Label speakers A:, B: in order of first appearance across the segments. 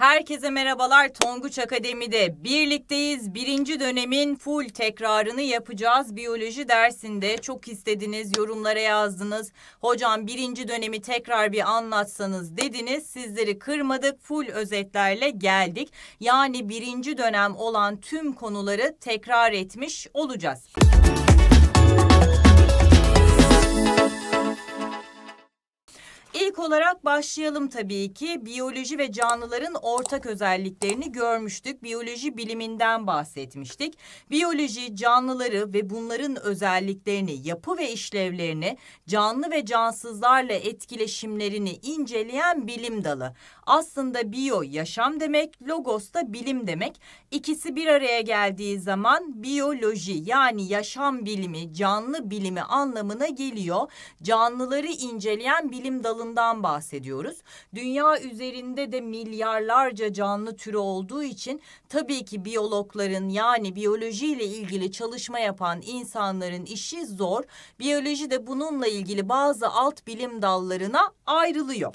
A: Herkese merhabalar Tonguç Akademi'de birlikteyiz. Birinci dönemin full tekrarını yapacağız. Biyoloji dersinde çok istediniz, yorumlara yazdınız. Hocam birinci dönemi tekrar bir anlatsanız dediniz. Sizleri kırmadık, full özetlerle geldik. Yani birinci dönem olan tüm konuları tekrar etmiş olacağız. Müzik İlk olarak başlayalım tabii ki biyoloji ve canlıların ortak özelliklerini görmüştük. Biyoloji biliminden bahsetmiştik. Biyoloji canlıları ve bunların özelliklerini, yapı ve işlevlerini, canlı ve cansızlarla etkileşimlerini inceleyen bilim dalı. Aslında biyo yaşam demek, logos da bilim demek. İkisi bir araya geldiği zaman biyoloji yani yaşam bilimi, canlı bilimi anlamına geliyor. Canlıları inceleyen bilim dalında yılından bahsediyoruz. Dünya üzerinde de milyarlarca canlı türü olduğu için tabii ki biyologların yani biyolojiyle ilgili çalışma yapan insanların işi zor. Biyoloji de bununla ilgili bazı alt bilim dallarına ayrılıyor.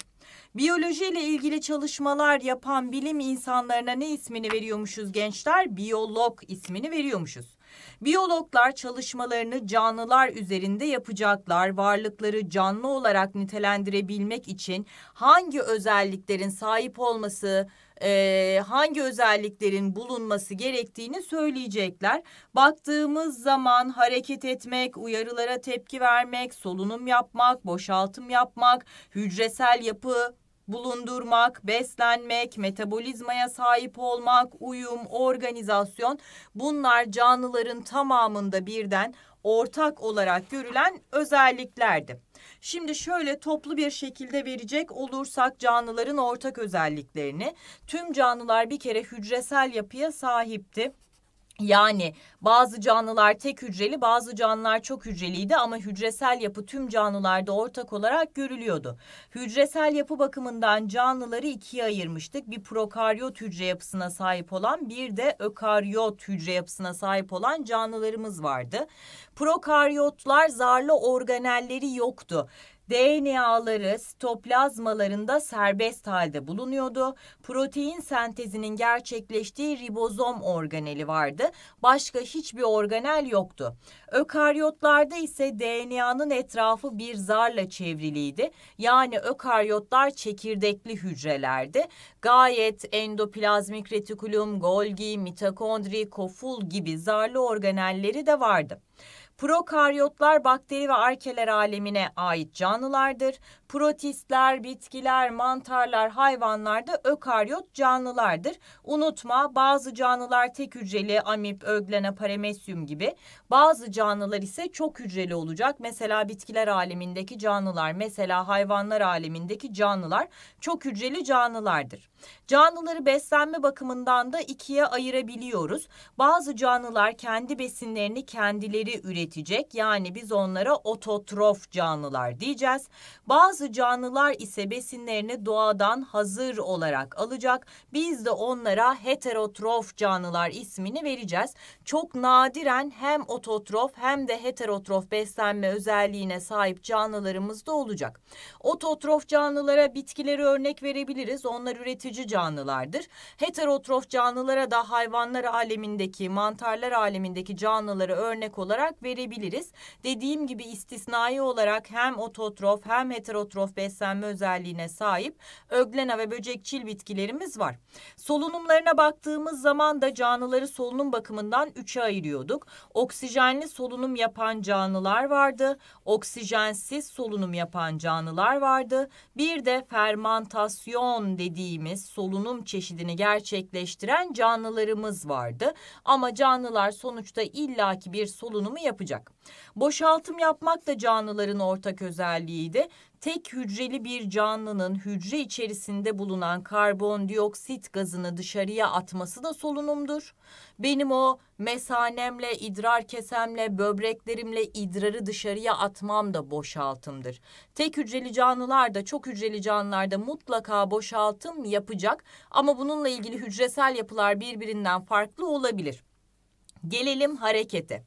A: Biyolojiyle ilgili çalışmalar yapan bilim insanlarına ne ismini veriyormuşuz gençler? Biyolog ismini veriyormuşuz. Biyologlar çalışmalarını canlılar üzerinde yapacaklar. Varlıkları canlı olarak nitelendirebilmek için hangi özelliklerin sahip olması, e, hangi özelliklerin bulunması gerektiğini söyleyecekler. Baktığımız zaman hareket etmek, uyarılara tepki vermek, solunum yapmak, boşaltım yapmak, hücresel yapı bulundurmak, beslenmek, metabolizmaya sahip olmak, uyum, organizasyon bunlar canlıların tamamında birden ortak olarak görülen özelliklerdi. Şimdi şöyle toplu bir şekilde verecek olursak canlıların ortak özelliklerini tüm canlılar bir kere hücresel yapıya sahipti. Yani bazı canlılar tek hücreli, bazı canlılar çok hücreliydi ama hücresel yapı tüm canlılarda ortak olarak görülüyordu. Hücresel yapı bakımından canlıları ikiye ayırmıştık. Bir prokaryot hücre yapısına sahip olan, bir de ökaryot hücre yapısına sahip olan canlılarımız vardı. Prokaryotlar zarlı organelleri yoktu. DNA'ları sitoplazmalarında serbest halde bulunuyordu. Protein sentezinin gerçekleştiği ribozom organeli vardı. Başka hiçbir organel yoktu. Ökaryotlarda ise DNA'nın etrafı bir zarla çevriliydi. Yani ökaryotlar çekirdekli hücrelerdi. Gayet endoplazmik retikulum, Golgi, mitokondri, koful gibi zarlı organelleri de vardı. Prokaryotlar bakteri ve arkeler alemine ait canlılardır. Protistler, bitkiler, mantarlar, hayvanlar da ökaryot canlılardır. Unutma bazı canlılar tek hücreli, amip, öglena, paramesyum gibi. Bazı canlılar ise çok hücreli olacak. Mesela bitkiler alemindeki canlılar, mesela hayvanlar alemindeki canlılar çok hücreli canlılardır. Canlıları beslenme bakımından da ikiye ayırabiliyoruz. Bazı canlılar kendi besinlerini kendileri üretecek yani biz onlara ototrof canlılar diyeceğiz. Bazı canlılar ise besinlerini doğadan hazır olarak alacak. Biz de onlara heterotrof canlılar ismini vereceğiz. Çok nadiren hem ototrof hem de heterotrof beslenme özelliğine sahip canlılarımız da olacak. Ototrof canlılara bitkileri örnek verebiliriz. Onlar üretici üretici canlılardır. Heterotrof canlılara da hayvanlar alemindeki, mantarlar alemindeki canlıları örnek olarak verebiliriz. Dediğim gibi istisnai olarak hem ototrof hem heterotrof beslenme özelliğine sahip öglena ve böcekçil bitkilerimiz var. Solunumlarına baktığımız zaman da canlıları solunum bakımından üçe ayırıyorduk. Oksijenli solunum yapan canlılar vardı, oksijensiz solunum yapan canlılar vardı. Bir de fermantasyon dediğimiz dediğimiz solunum çeşidini gerçekleştiren canlılarımız vardı. Ama canlılar sonuçta illaki bir solunumu yapacak. Boşaltım yapmak da canlıların ortak özelliğiydi tek hücreli bir canlının hücre içerisinde bulunan karbondioksit gazını dışarıya atması da solunumdur. Benim o mesanemle, idrar kesemle, böbreklerimle idrarı dışarıya atmam da boşaltımdır. Tek hücreli canlılar da çok hücreli canlılarda mutlaka boşaltım yapacak ama bununla ilgili hücresel yapılar birbirinden farklı olabilir. Gelelim harekete.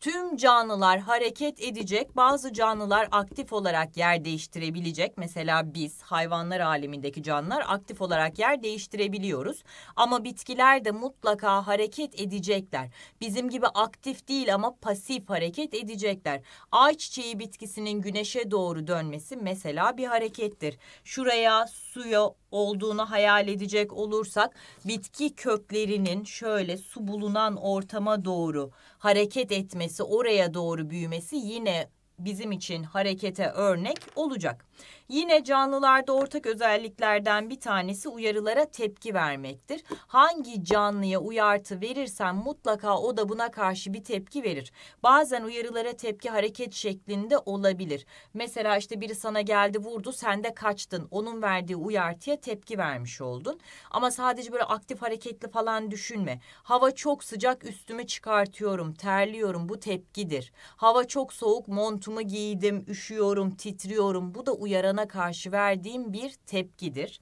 A: Tüm canlılar hareket edecek, bazı canlılar aktif olarak yer değiştirebilecek. Mesela biz hayvanlar alemindeki canlılar aktif olarak yer değiştirebiliyoruz. Ama bitkiler de mutlaka hareket edecekler. Bizim gibi aktif değil ama pasif hareket edecekler. Ayçiçeği bitkisinin güneşe doğru dönmesi mesela bir harekettir. Şuraya suya olduğunu hayal edecek olursak bitki köklerinin şöyle su bulunan ortama doğru hareket etmesi, oraya doğru büyümesi yine bizim için harekete örnek olacak. Yine canlılarda ortak özelliklerden bir tanesi uyarılara tepki vermektir. Hangi canlıya uyartı verirsen mutlaka o da buna karşı bir tepki verir. Bazen uyarılara tepki hareket şeklinde olabilir. Mesela işte biri sana geldi vurdu sen de kaçtın. Onun verdiği uyartıya tepki vermiş oldun. Ama sadece böyle aktif hareketli falan düşünme. Hava çok sıcak üstümü çıkartıyorum, terliyorum bu tepkidir. Hava çok soğuk montumu giydim, üşüyorum, titriyorum bu da uyarı uyarana karşı verdiğim bir tepkidir.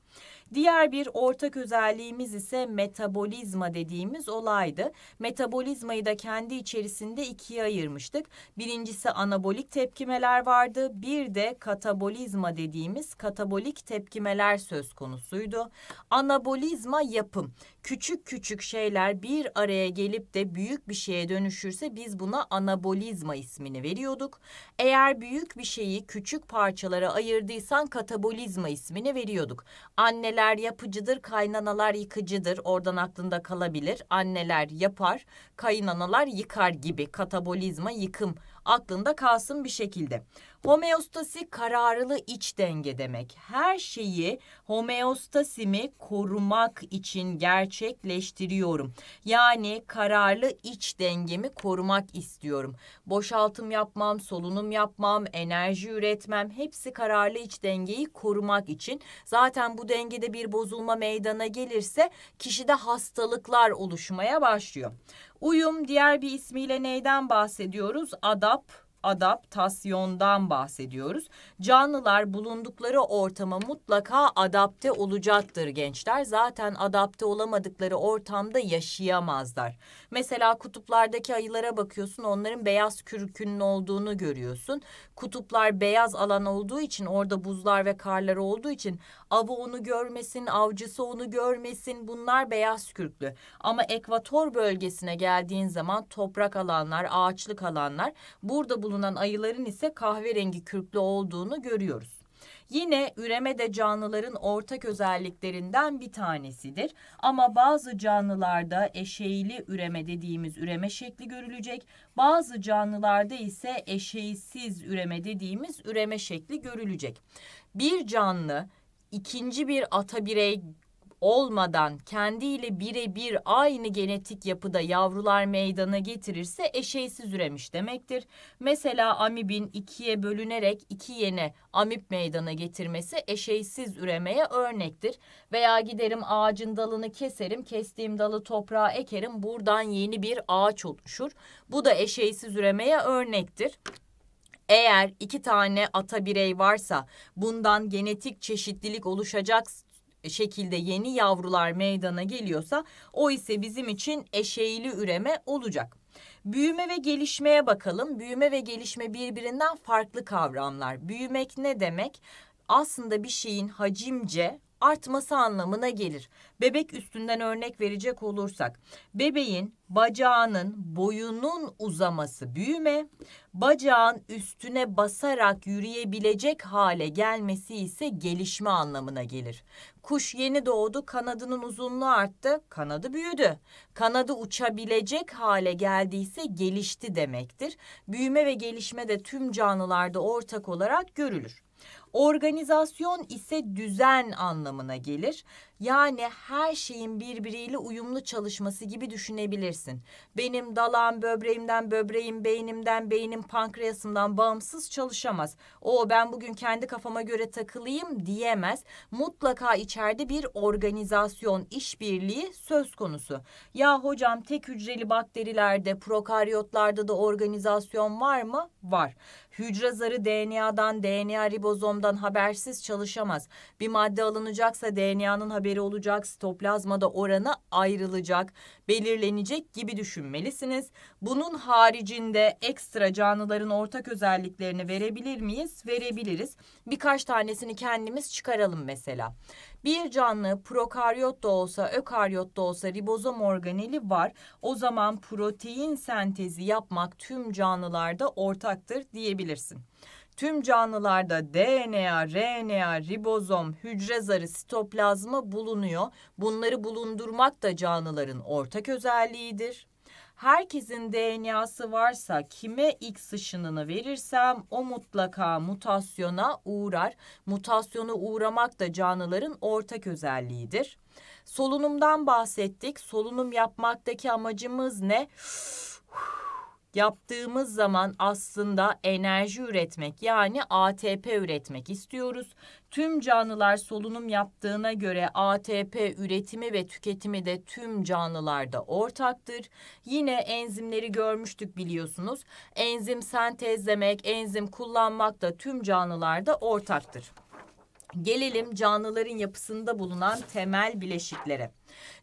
A: Diğer bir ortak özelliğimiz ise metabolizma dediğimiz olaydı. Metabolizmayı da kendi içerisinde ikiye ayırmıştık. Birincisi anabolik tepkimeler vardı. Bir de katabolizma dediğimiz katabolik tepkimeler söz konusuydu. Anabolizma yapım küçük küçük şeyler bir araya gelip de büyük bir şeye dönüşürse biz buna anabolizma ismini veriyorduk. Eğer büyük bir şeyi küçük parçalara ayırdıysan katabolizma ismini veriyorduk. Anneler yapıcıdır, kaynanalar yıkıcıdır. Oradan aklında kalabilir. Anneler yapar, kaynanalar yıkar gibi katabolizma yıkım aklında kalsın bir şekilde. Homeostasi kararlı iç denge demek. Her şeyi homeostasimi korumak için gerçekleştiriyorum. Yani kararlı iç dengemi korumak istiyorum. Boşaltım yapmam, solunum yapmam, enerji üretmem hepsi kararlı iç dengeyi korumak için. Zaten bu dengede bir bozulma meydana gelirse kişide hastalıklar oluşmaya başlıyor. Uyum diğer bir ismiyle neyden bahsediyoruz? Adap adaptasyondan bahsediyoruz. Canlılar bulundukları ortama mutlaka adapte olacaktır gençler. Zaten adapte olamadıkları ortamda yaşayamazlar. Mesela kutuplardaki ayılara bakıyorsun onların beyaz kürkünün olduğunu görüyorsun. Kutuplar beyaz alan olduğu için orada buzlar ve karlar olduğu için avı onu görmesin, avcısı onu görmesin bunlar beyaz kürklü. Ama ekvator bölgesine geldiğin zaman toprak alanlar, ağaçlık alanlar burada bulunan bulunan ayıların ise kahverengi kürklü olduğunu görüyoruz. Yine üreme de canlıların ortak özelliklerinden bir tanesidir. Ama bazı canlılarda eşeğili üreme dediğimiz üreme şekli görülecek. Bazı canlılarda ise eşeğsiz üreme dediğimiz üreme şekli görülecek. Bir canlı ikinci bir ata birey olmadan kendiyle birebir aynı genetik yapıda yavrular meydana getirirse eşeysiz üremiş demektir. Mesela amibin ikiye bölünerek iki yeni amip meydana getirmesi eşeysiz üremeye örnektir. Veya giderim ağacın dalını keserim, kestiğim dalı toprağa ekerim, buradan yeni bir ağaç oluşur. Bu da eşeysiz üremeye örnektir. Eğer iki tane ata birey varsa bundan genetik çeşitlilik oluşacak şekilde yeni yavrular meydana geliyorsa o ise bizim için eşeğili üreme olacak. Büyüme ve gelişmeye bakalım. Büyüme ve gelişme birbirinden farklı kavramlar. Büyümek ne demek? Aslında bir şeyin hacimce artması anlamına gelir. Bebek üstünden örnek verecek olursak bebeğin bacağının boyunun uzaması büyüme, bacağın üstüne basarak yürüyebilecek hale gelmesi ise gelişme anlamına gelir. Kuş yeni doğdu, kanadının uzunluğu arttı, kanadı büyüdü. Kanadı uçabilecek hale geldiyse gelişti demektir. Büyüme ve gelişme de tüm canlılarda ortak olarak görülür. Organizasyon ise düzen anlamına gelir. Yani her şeyin birbiriyle uyumlu çalışması gibi düşünebilirsin. Benim dalağım böbreğimden, böbreğim beynimden, beynim pankreasımdan bağımsız çalışamaz. O ben bugün kendi kafama göre takılayım diyemez. Mutlaka içeride bir organizasyon, işbirliği söz konusu. Ya hocam tek hücreli bakterilerde, prokaryotlarda da organizasyon var mı? Var. Hücre zarı DNA'dan, DNA ribozomdan habersiz çalışamaz. Bir madde alınacaksa DNA'nın haberi olacak, sitoplazmada oranı ayrılacak belirlenecek gibi düşünmelisiniz. Bunun haricinde ekstra canlıların ortak özelliklerini verebilir miyiz? Verebiliriz. Birkaç tanesini kendimiz çıkaralım mesela. Bir canlı prokaryot da olsa, ökaryot da olsa ribozom organeli var. O zaman protein sentezi yapmak tüm canlılarda ortaktır diyebilirsin. Tüm canlılarda DNA, RNA, ribozom, hücre zarı, sitoplazma bulunuyor. Bunları bulundurmak da canlıların ortak özelliğidir. Herkesin DNA'sı varsa kime X ışınını verirsem o mutlaka mutasyona uğrar. Mutasyona uğramak da canlıların ortak özelliğidir. Solunumdan bahsettik. Solunum yapmaktaki amacımız ne? yaptığımız zaman aslında enerji üretmek yani ATP üretmek istiyoruz. Tüm canlılar solunum yaptığına göre ATP üretimi ve tüketimi de tüm canlılarda ortaktır. Yine enzimleri görmüştük biliyorsunuz. Enzim sentezlemek, enzim kullanmak da tüm canlılarda ortaktır. Gelelim canlıların yapısında bulunan temel bileşiklere.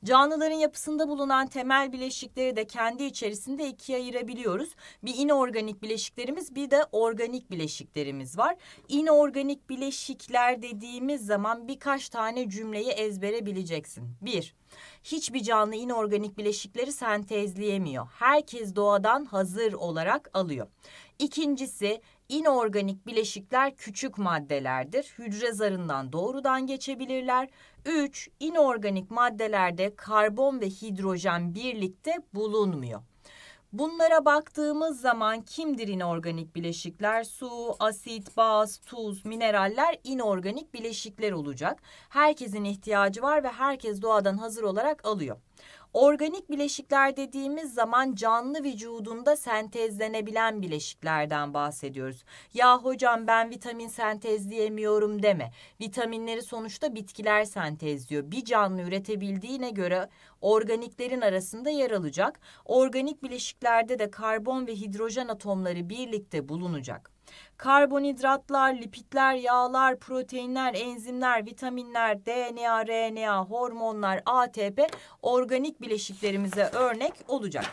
A: Canlıların yapısında bulunan temel bileşikleri de kendi içerisinde ikiye ayırabiliyoruz. Bir inorganik bileşiklerimiz bir de organik bileşiklerimiz var. İnorganik bileşikler dediğimiz zaman birkaç tane cümleyi ezbere bileceksin. Bir, hiçbir canlı inorganik bileşikleri sentezleyemiyor. Herkes doğadan hazır olarak alıyor. İkincisi inorganik bileşikler küçük maddelerdir. Hücre zarından doğrudan geçebilirler. 3. İnorganik maddelerde karbon ve hidrojen birlikte bulunmuyor. Bunlara baktığımız zaman kimdir inorganik bileşikler? Su, asit, baz, tuz, mineraller inorganik bileşikler olacak. Herkesin ihtiyacı var ve herkes doğadan hazır olarak alıyor. Organik bileşikler dediğimiz zaman canlı vücudunda sentezlenebilen bileşiklerden bahsediyoruz. Ya hocam ben vitamin sentezleyemiyorum deme. Vitaminleri sonuçta bitkiler sentezliyor. Bir canlı üretebildiğine göre organiklerin arasında yer alacak. Organik bileşiklerde de karbon ve hidrojen atomları birlikte bulunacak. Karbonhidratlar, lipitler, yağlar, proteinler, enzimler, vitaminler, DNA, RNA, hormonlar, ATP organik bileşiklerimize örnek olacak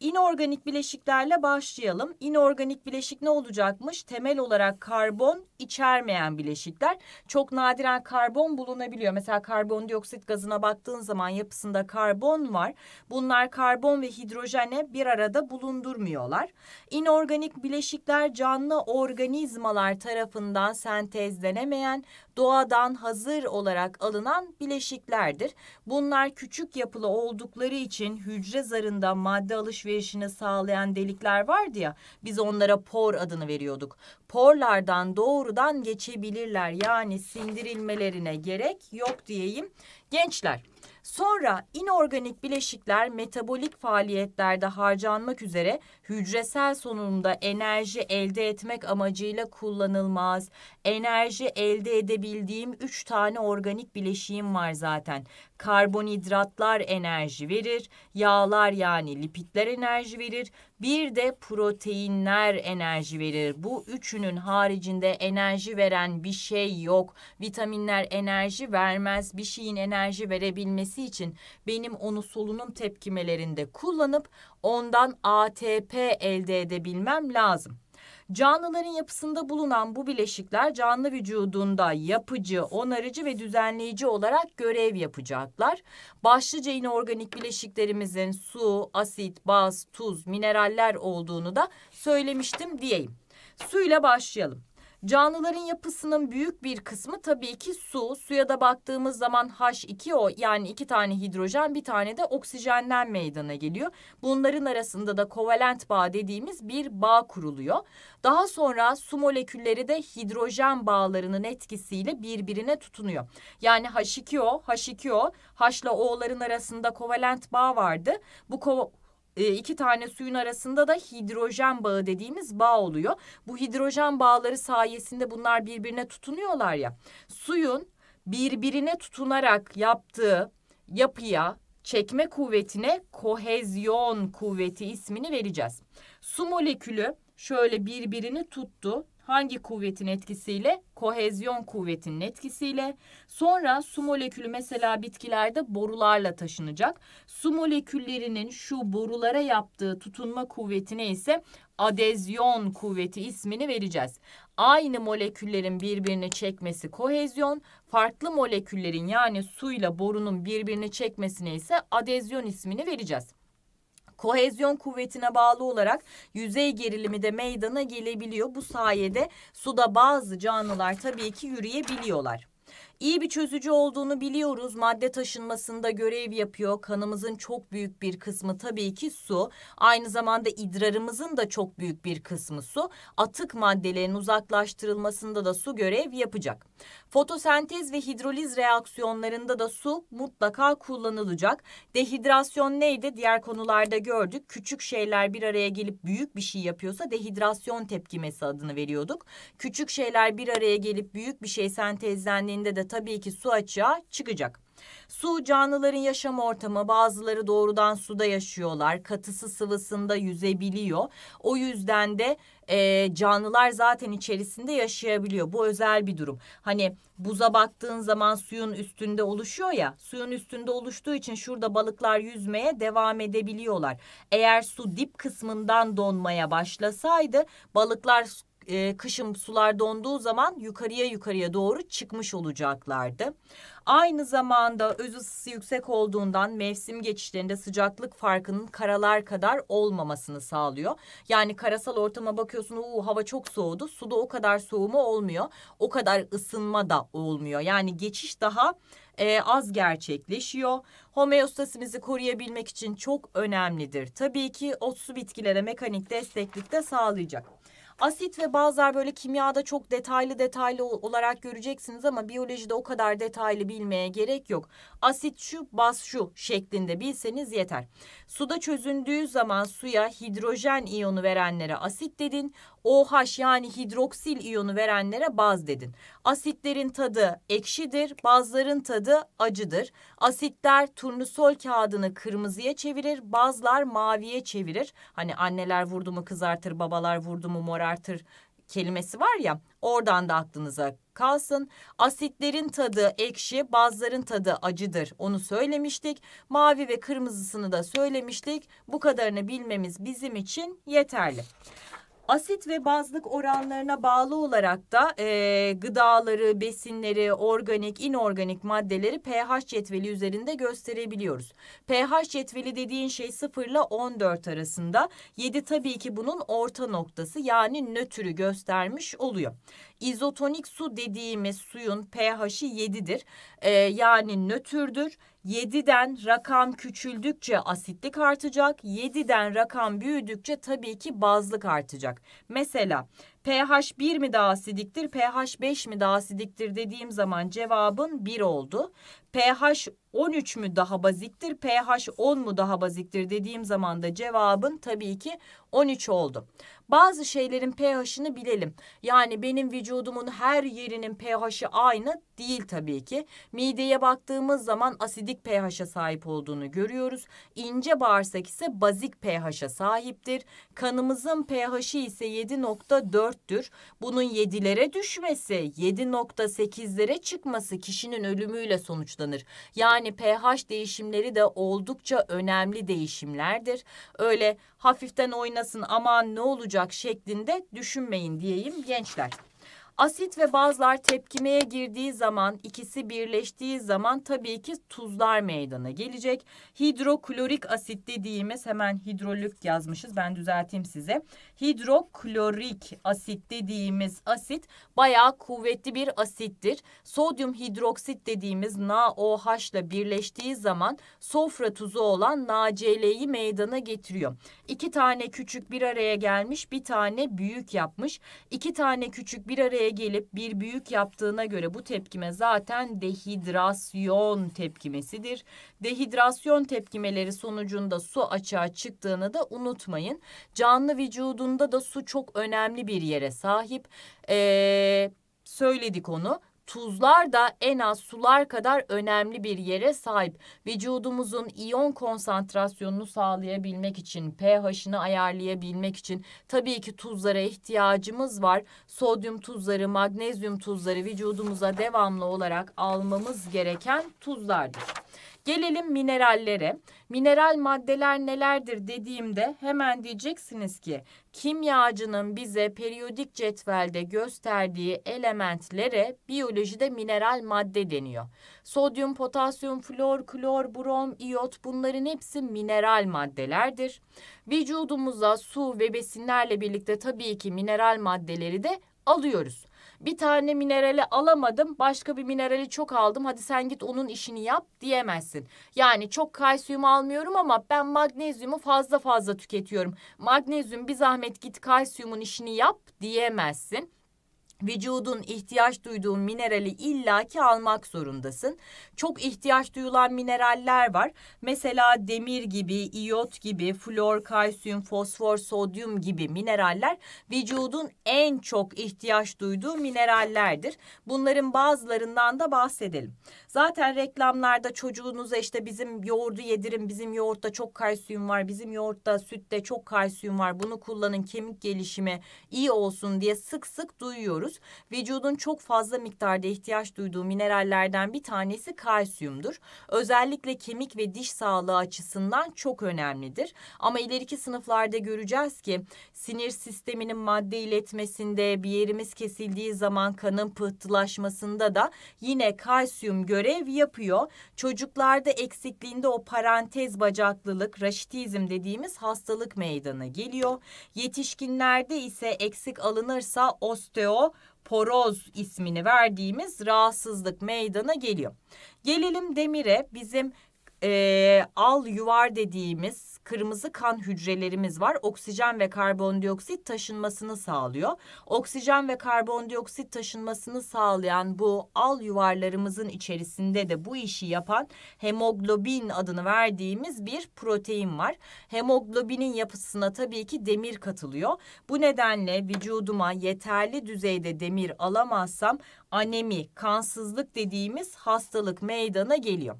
A: inorganik bileşiklerle başlayalım. İnorganik bileşik ne olacakmış? Temel olarak karbon içermeyen bileşikler. Çok nadiren karbon bulunabiliyor. Mesela karbondioksit gazına baktığın zaman yapısında karbon var. Bunlar karbon ve hidrojene bir arada bulundurmuyorlar. İnorganik bileşikler canlı organizmalar tarafından sentezlenemeyen, doğadan hazır olarak alınan bileşiklerdir. Bunlar küçük yapılı oldukları için hücre zarında madde alışverişi alışverişini sağlayan delikler vardı ya biz onlara por adını veriyorduk. Porlardan doğrudan geçebilirler yani sindirilmelerine gerek yok diyeyim. Gençler sonra inorganik bileşikler metabolik faaliyetlerde harcanmak üzere hücresel sonunda enerji elde etmek amacıyla kullanılmaz. Enerji elde edebildiğim 3 tane organik bileşiğim var zaten. Karbonhidratlar enerji verir, yağlar yani lipitler enerji verir, bir de proteinler enerji verir. Bu üçünün haricinde enerji veren bir şey yok. Vitaminler enerji vermez. Bir şeyin enerji verebilmesi için benim onu solunum tepkimelerinde kullanıp ondan ATP elde edebilmem lazım. Canlıların yapısında bulunan bu bileşikler canlı vücudunda yapıcı, onarıcı ve düzenleyici olarak görev yapacaklar. Başlıca inorganik bileşiklerimizin su, asit, baz, tuz, mineraller olduğunu da söylemiştim diyeyim. Suyla başlayalım. Canlıların yapısının büyük bir kısmı tabii ki su. Suya da baktığımız zaman H2O yani iki tane hidrojen bir tane de oksijenden meydana geliyor. Bunların arasında da kovalent bağ dediğimiz bir bağ kuruluyor. Daha sonra su molekülleri de hidrojen bağlarının etkisiyle birbirine tutunuyor. Yani H2O, H2O, H ile O'ların arasında kovalent bağ vardı. Bu ko e, iki tane suyun arasında da hidrojen bağı dediğimiz bağ oluyor. Bu hidrojen bağları sayesinde bunlar birbirine tutunuyorlar ya. Suyun birbirine tutunarak yaptığı yapıya çekme kuvvetine kohezyon kuvveti ismini vereceğiz. Su molekülü şöyle birbirini tuttu hangi kuvvetin etkisiyle? Kohezyon kuvvetinin etkisiyle. Sonra su molekülü mesela bitkilerde borularla taşınacak. Su moleküllerinin şu borulara yaptığı tutunma kuvvetine ise adezyon kuvveti ismini vereceğiz. Aynı moleküllerin birbirini çekmesi kohezyon, farklı moleküllerin yani suyla borunun birbirini çekmesine ise adezyon ismini vereceğiz kohezyon kuvvetine bağlı olarak yüzey gerilimi de meydana gelebiliyor. Bu sayede suda bazı canlılar tabii ki yürüyebiliyorlar. İyi bir çözücü olduğunu biliyoruz. Madde taşınmasında görev yapıyor. Kanımızın çok büyük bir kısmı tabii ki su. Aynı zamanda idrarımızın da çok büyük bir kısmı su. Atık maddelerin uzaklaştırılmasında da su görev yapacak. Fotosentez ve hidroliz reaksiyonlarında da su mutlaka kullanılacak. Dehidrasyon neydi? Diğer konularda gördük. Küçük şeyler bir araya gelip büyük bir şey yapıyorsa dehidrasyon tepkimesi adını veriyorduk. Küçük şeyler bir araya gelip büyük bir şey sentezlendiğinde de tabii ki su açığa çıkacak. Su canlıların yaşam ortamı. Bazıları doğrudan suda yaşıyorlar. Katısı sıvısında yüzebiliyor. O yüzden de e, canlılar zaten içerisinde yaşayabiliyor. Bu özel bir durum. Hani buza baktığın zaman suyun üstünde oluşuyor ya. Suyun üstünde oluştuğu için şurada balıklar yüzmeye devam edebiliyorlar. Eğer su dip kısmından donmaya başlasaydı balıklar e, kışın sular donduğu zaman yukarıya yukarıya doğru çıkmış olacaklardı. Aynı zamanda öz ısısı yüksek olduğundan mevsim geçişlerinde sıcaklık farkının karalar kadar olmamasını sağlıyor. Yani karasal ortama bakıyorsun o hava çok soğudu suda o kadar soğuma olmuyor o kadar ısınma da olmuyor. Yani geçiş daha e, az gerçekleşiyor. Homeostasimizi koruyabilmek için çok önemlidir. Tabii ki su bitkilere mekanik desteklik de sağlayacak asit ve bazılar böyle kimyada çok detaylı detaylı olarak göreceksiniz ama biyolojide o kadar detaylı bilmeye gerek yok. Asit şu, baz şu şeklinde bilseniz yeter. Suda çözündüğü zaman suya hidrojen iyonu verenlere asit dedin. OH yani hidroksil iyonu verenlere baz dedin. Asitlerin tadı ekşidir, bazların tadı acıdır. Asitler turnusol kağıdını kırmızıya çevirir, bazlar maviye çevirir. Hani anneler vurdu mu kızartır, babalar vurdu mu morartır kelimesi var ya oradan da aklınıza kalsın. Asitlerin tadı ekşi, bazların tadı acıdır. Onu söylemiştik. Mavi ve kırmızısını da söylemiştik. Bu kadarını bilmemiz bizim için yeterli asit ve bazlık oranlarına bağlı olarak da e, gıdaları, besinleri, organik, inorganik maddeleri pH cetveli üzerinde gösterebiliyoruz. pH cetveli dediğin şey 0 ile 14 arasında. 7 tabii ki bunun orta noktası yani nötrü göstermiş oluyor. İzotonik su dediğimiz suyun pH'i 7'dir. E, yani nötrdür. 7'den rakam küçüldükçe asitlik artacak. 7'den rakam büyüdükçe tabii ki bazlık artacak. Mesela pH 1 mi daha asidiktir, pH 5 mi daha asidiktir dediğim zaman cevabın 1 oldu. pH 13 mü daha baziktir, pH 10 mu daha baziktir dediğim zaman da cevabın tabii ki 13 oldu bazı şeylerin pH'ini bilelim. Yani benim vücudumun her yerinin pH'ı aynı değil tabii ki. Mideye baktığımız zaman asidik pH'e sahip olduğunu görüyoruz. İnce bağırsak ise bazik pH'e sahiptir. Kanımızın pH'ı ise 7.4'tür. Bunun 7'lere düşmesi, 7.8'lere çıkması kişinin ölümüyle sonuçlanır. Yani pH değişimleri de oldukça önemli değişimlerdir. Öyle hafiften oynasın aman ne olacak şeklinde düşünmeyin diyeyim gençler. Asit ve bazlar tepkimeye girdiği zaman, ikisi birleştiği zaman tabii ki tuzlar meydana gelecek. Hidroklorik asit dediğimiz hemen hidrolük yazmışız. Ben düzelteyim size. Hidroklorik asit dediğimiz asit bayağı kuvvetli bir asittir. Sodyum hidroksit dediğimiz NaOH ile birleştiği zaman sofra tuzu olan NaCl'yi meydana getiriyor. İki tane küçük bir araya gelmiş, bir tane büyük yapmış. İki tane küçük bir araya gelip bir büyük yaptığına göre bu tepkime zaten dehidrasyon tepkimesidir. Dehidrasyon tepkimeleri sonucunda su açığa çıktığını da unutmayın. Canlı vücudunda da su çok önemli bir yere sahip. Ee, söyledik onu. Tuzlar da en az sular kadar önemli bir yere sahip. Vücudumuzun iyon konsantrasyonunu sağlayabilmek için, pH'ini ayarlayabilmek için tabii ki tuzlara ihtiyacımız var. Sodyum tuzları, magnezyum tuzları vücudumuza devamlı olarak almamız gereken tuzlardır. Gelelim minerallere. Mineral maddeler nelerdir dediğimde hemen diyeceksiniz ki kimyacının bize periyodik cetvelde gösterdiği elementlere biyolojide mineral madde deniyor. Sodyum, potasyum, flor, klor, brom, iyot bunların hepsi mineral maddelerdir. Vücudumuza su ve besinlerle birlikte tabii ki mineral maddeleri de alıyoruz bir tane minerali alamadım başka bir minerali çok aldım hadi sen git onun işini yap diyemezsin. Yani çok kalsiyum almıyorum ama ben magnezyumu fazla fazla tüketiyorum. Magnezyum bir zahmet git kalsiyumun işini yap diyemezsin vücudun ihtiyaç duyduğu minerali illaki almak zorundasın. Çok ihtiyaç duyulan mineraller var. Mesela demir gibi, iyot gibi, flor, kalsiyum, fosfor, sodyum gibi mineraller vücudun en çok ihtiyaç duyduğu minerallerdir. Bunların bazılarından da bahsedelim. Zaten reklamlarda çocuğunuza işte bizim yoğurdu yedirin, bizim yoğurtta çok kalsiyum var, bizim yoğurtta sütte çok kalsiyum var. Bunu kullanın kemik gelişimi iyi olsun diye sık sık duyuyoruz. Vücudun çok fazla miktarda ihtiyaç duyduğu minerallerden bir tanesi kalsiyumdur. Özellikle kemik ve diş sağlığı açısından çok önemlidir. Ama ileriki sınıflarda göreceğiz ki sinir sisteminin madde iletmesinde, bir yerimiz kesildiği zaman kanın pıhtılaşmasında da yine kalsiyum görevi görev yapıyor. Çocuklarda eksikliğinde o parantez bacaklılık, raşitizm dediğimiz hastalık meydana geliyor. Yetişkinlerde ise eksik alınırsa osteo poroz ismini verdiğimiz rahatsızlık meydana geliyor. Gelelim demire bizim e, al yuvar dediğimiz kırmızı kan hücrelerimiz var. Oksijen ve karbondioksit taşınmasını sağlıyor. Oksijen ve karbondioksit taşınmasını sağlayan bu al yuvarlarımızın içerisinde de bu işi yapan hemoglobin adını verdiğimiz bir protein var. Hemoglobinin yapısına tabii ki demir katılıyor. Bu nedenle vücuduma yeterli düzeyde demir alamazsam anemi, kansızlık dediğimiz hastalık meydana geliyor.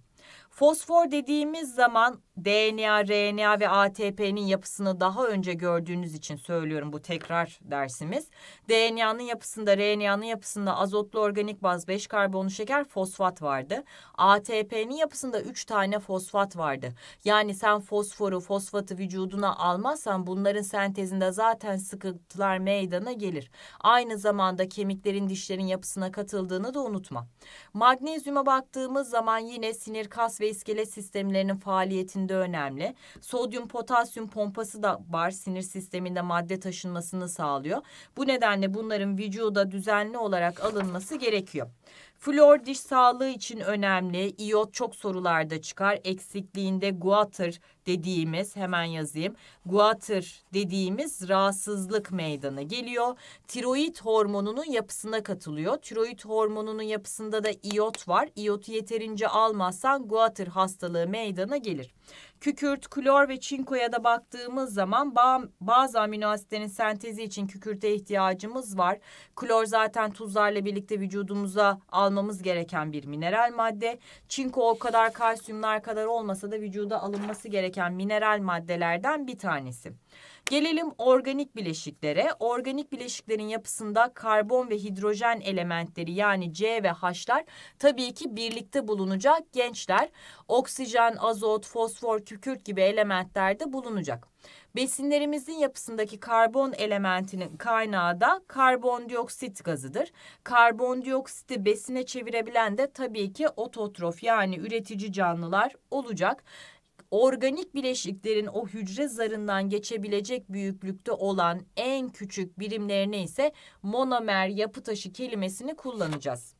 A: Fosfor dediğimiz zaman DNA, RNA ve ATP'nin yapısını daha önce gördüğünüz için söylüyorum bu tekrar dersimiz. DNA'nın yapısında, RNA'nın yapısında azotlu organik baz 5 karbonlu şeker fosfat vardı. ATP'nin yapısında 3 tane fosfat vardı. Yani sen fosforu, fosfatı vücuduna almazsan bunların sentezinde zaten sıkıntılar meydana gelir. Aynı zamanda kemiklerin, dişlerin yapısına katıldığını da unutma. Magnezyuma baktığımız zaman yine sinir, kas ve iskelet sistemlerinin faaliyetinde de önemli. Sodyum potasyum pompası da var sinir sisteminde madde taşınmasını sağlıyor. Bu nedenle bunların vücuda düzenli olarak alınması gerekiyor. Flor diş sağlığı için önemli. İyot çok sorularda çıkar. Eksikliğinde guatr dediğimiz hemen yazayım. Guatr dediğimiz rahatsızlık meydana geliyor. Tiroid hormonunun yapısına katılıyor. Tiroid hormonunun yapısında da iyot var. İyotu yeterince almazsan guatr hastalığı meydana gelir. Kükürt, klor ve çinkoya da baktığımız zaman bazı amino asitlerin sentezi için kükürte ihtiyacımız var. Klor zaten tuzlarla birlikte vücudumuza almamız gereken bir mineral madde. Çinko o kadar kalsiyumlar kadar olmasa da vücuda alınması gereken mineral maddelerden bir tanesi. Gelelim organik bileşiklere. Organik bileşiklerin yapısında karbon ve hidrojen elementleri yani C ve H'lar tabii ki birlikte bulunacak gençler. Oksijen, azot, fosfor, kükürt gibi elementler de bulunacak. Besinlerimizin yapısındaki karbon elementinin kaynağı da karbondioksit gazıdır. Karbondioksiti besine çevirebilen de tabii ki ototrof yani üretici canlılar olacak organik bileşiklerin o hücre zarından geçebilecek büyüklükte olan en küçük birimlerine ise monomer yapı taşı kelimesini kullanacağız.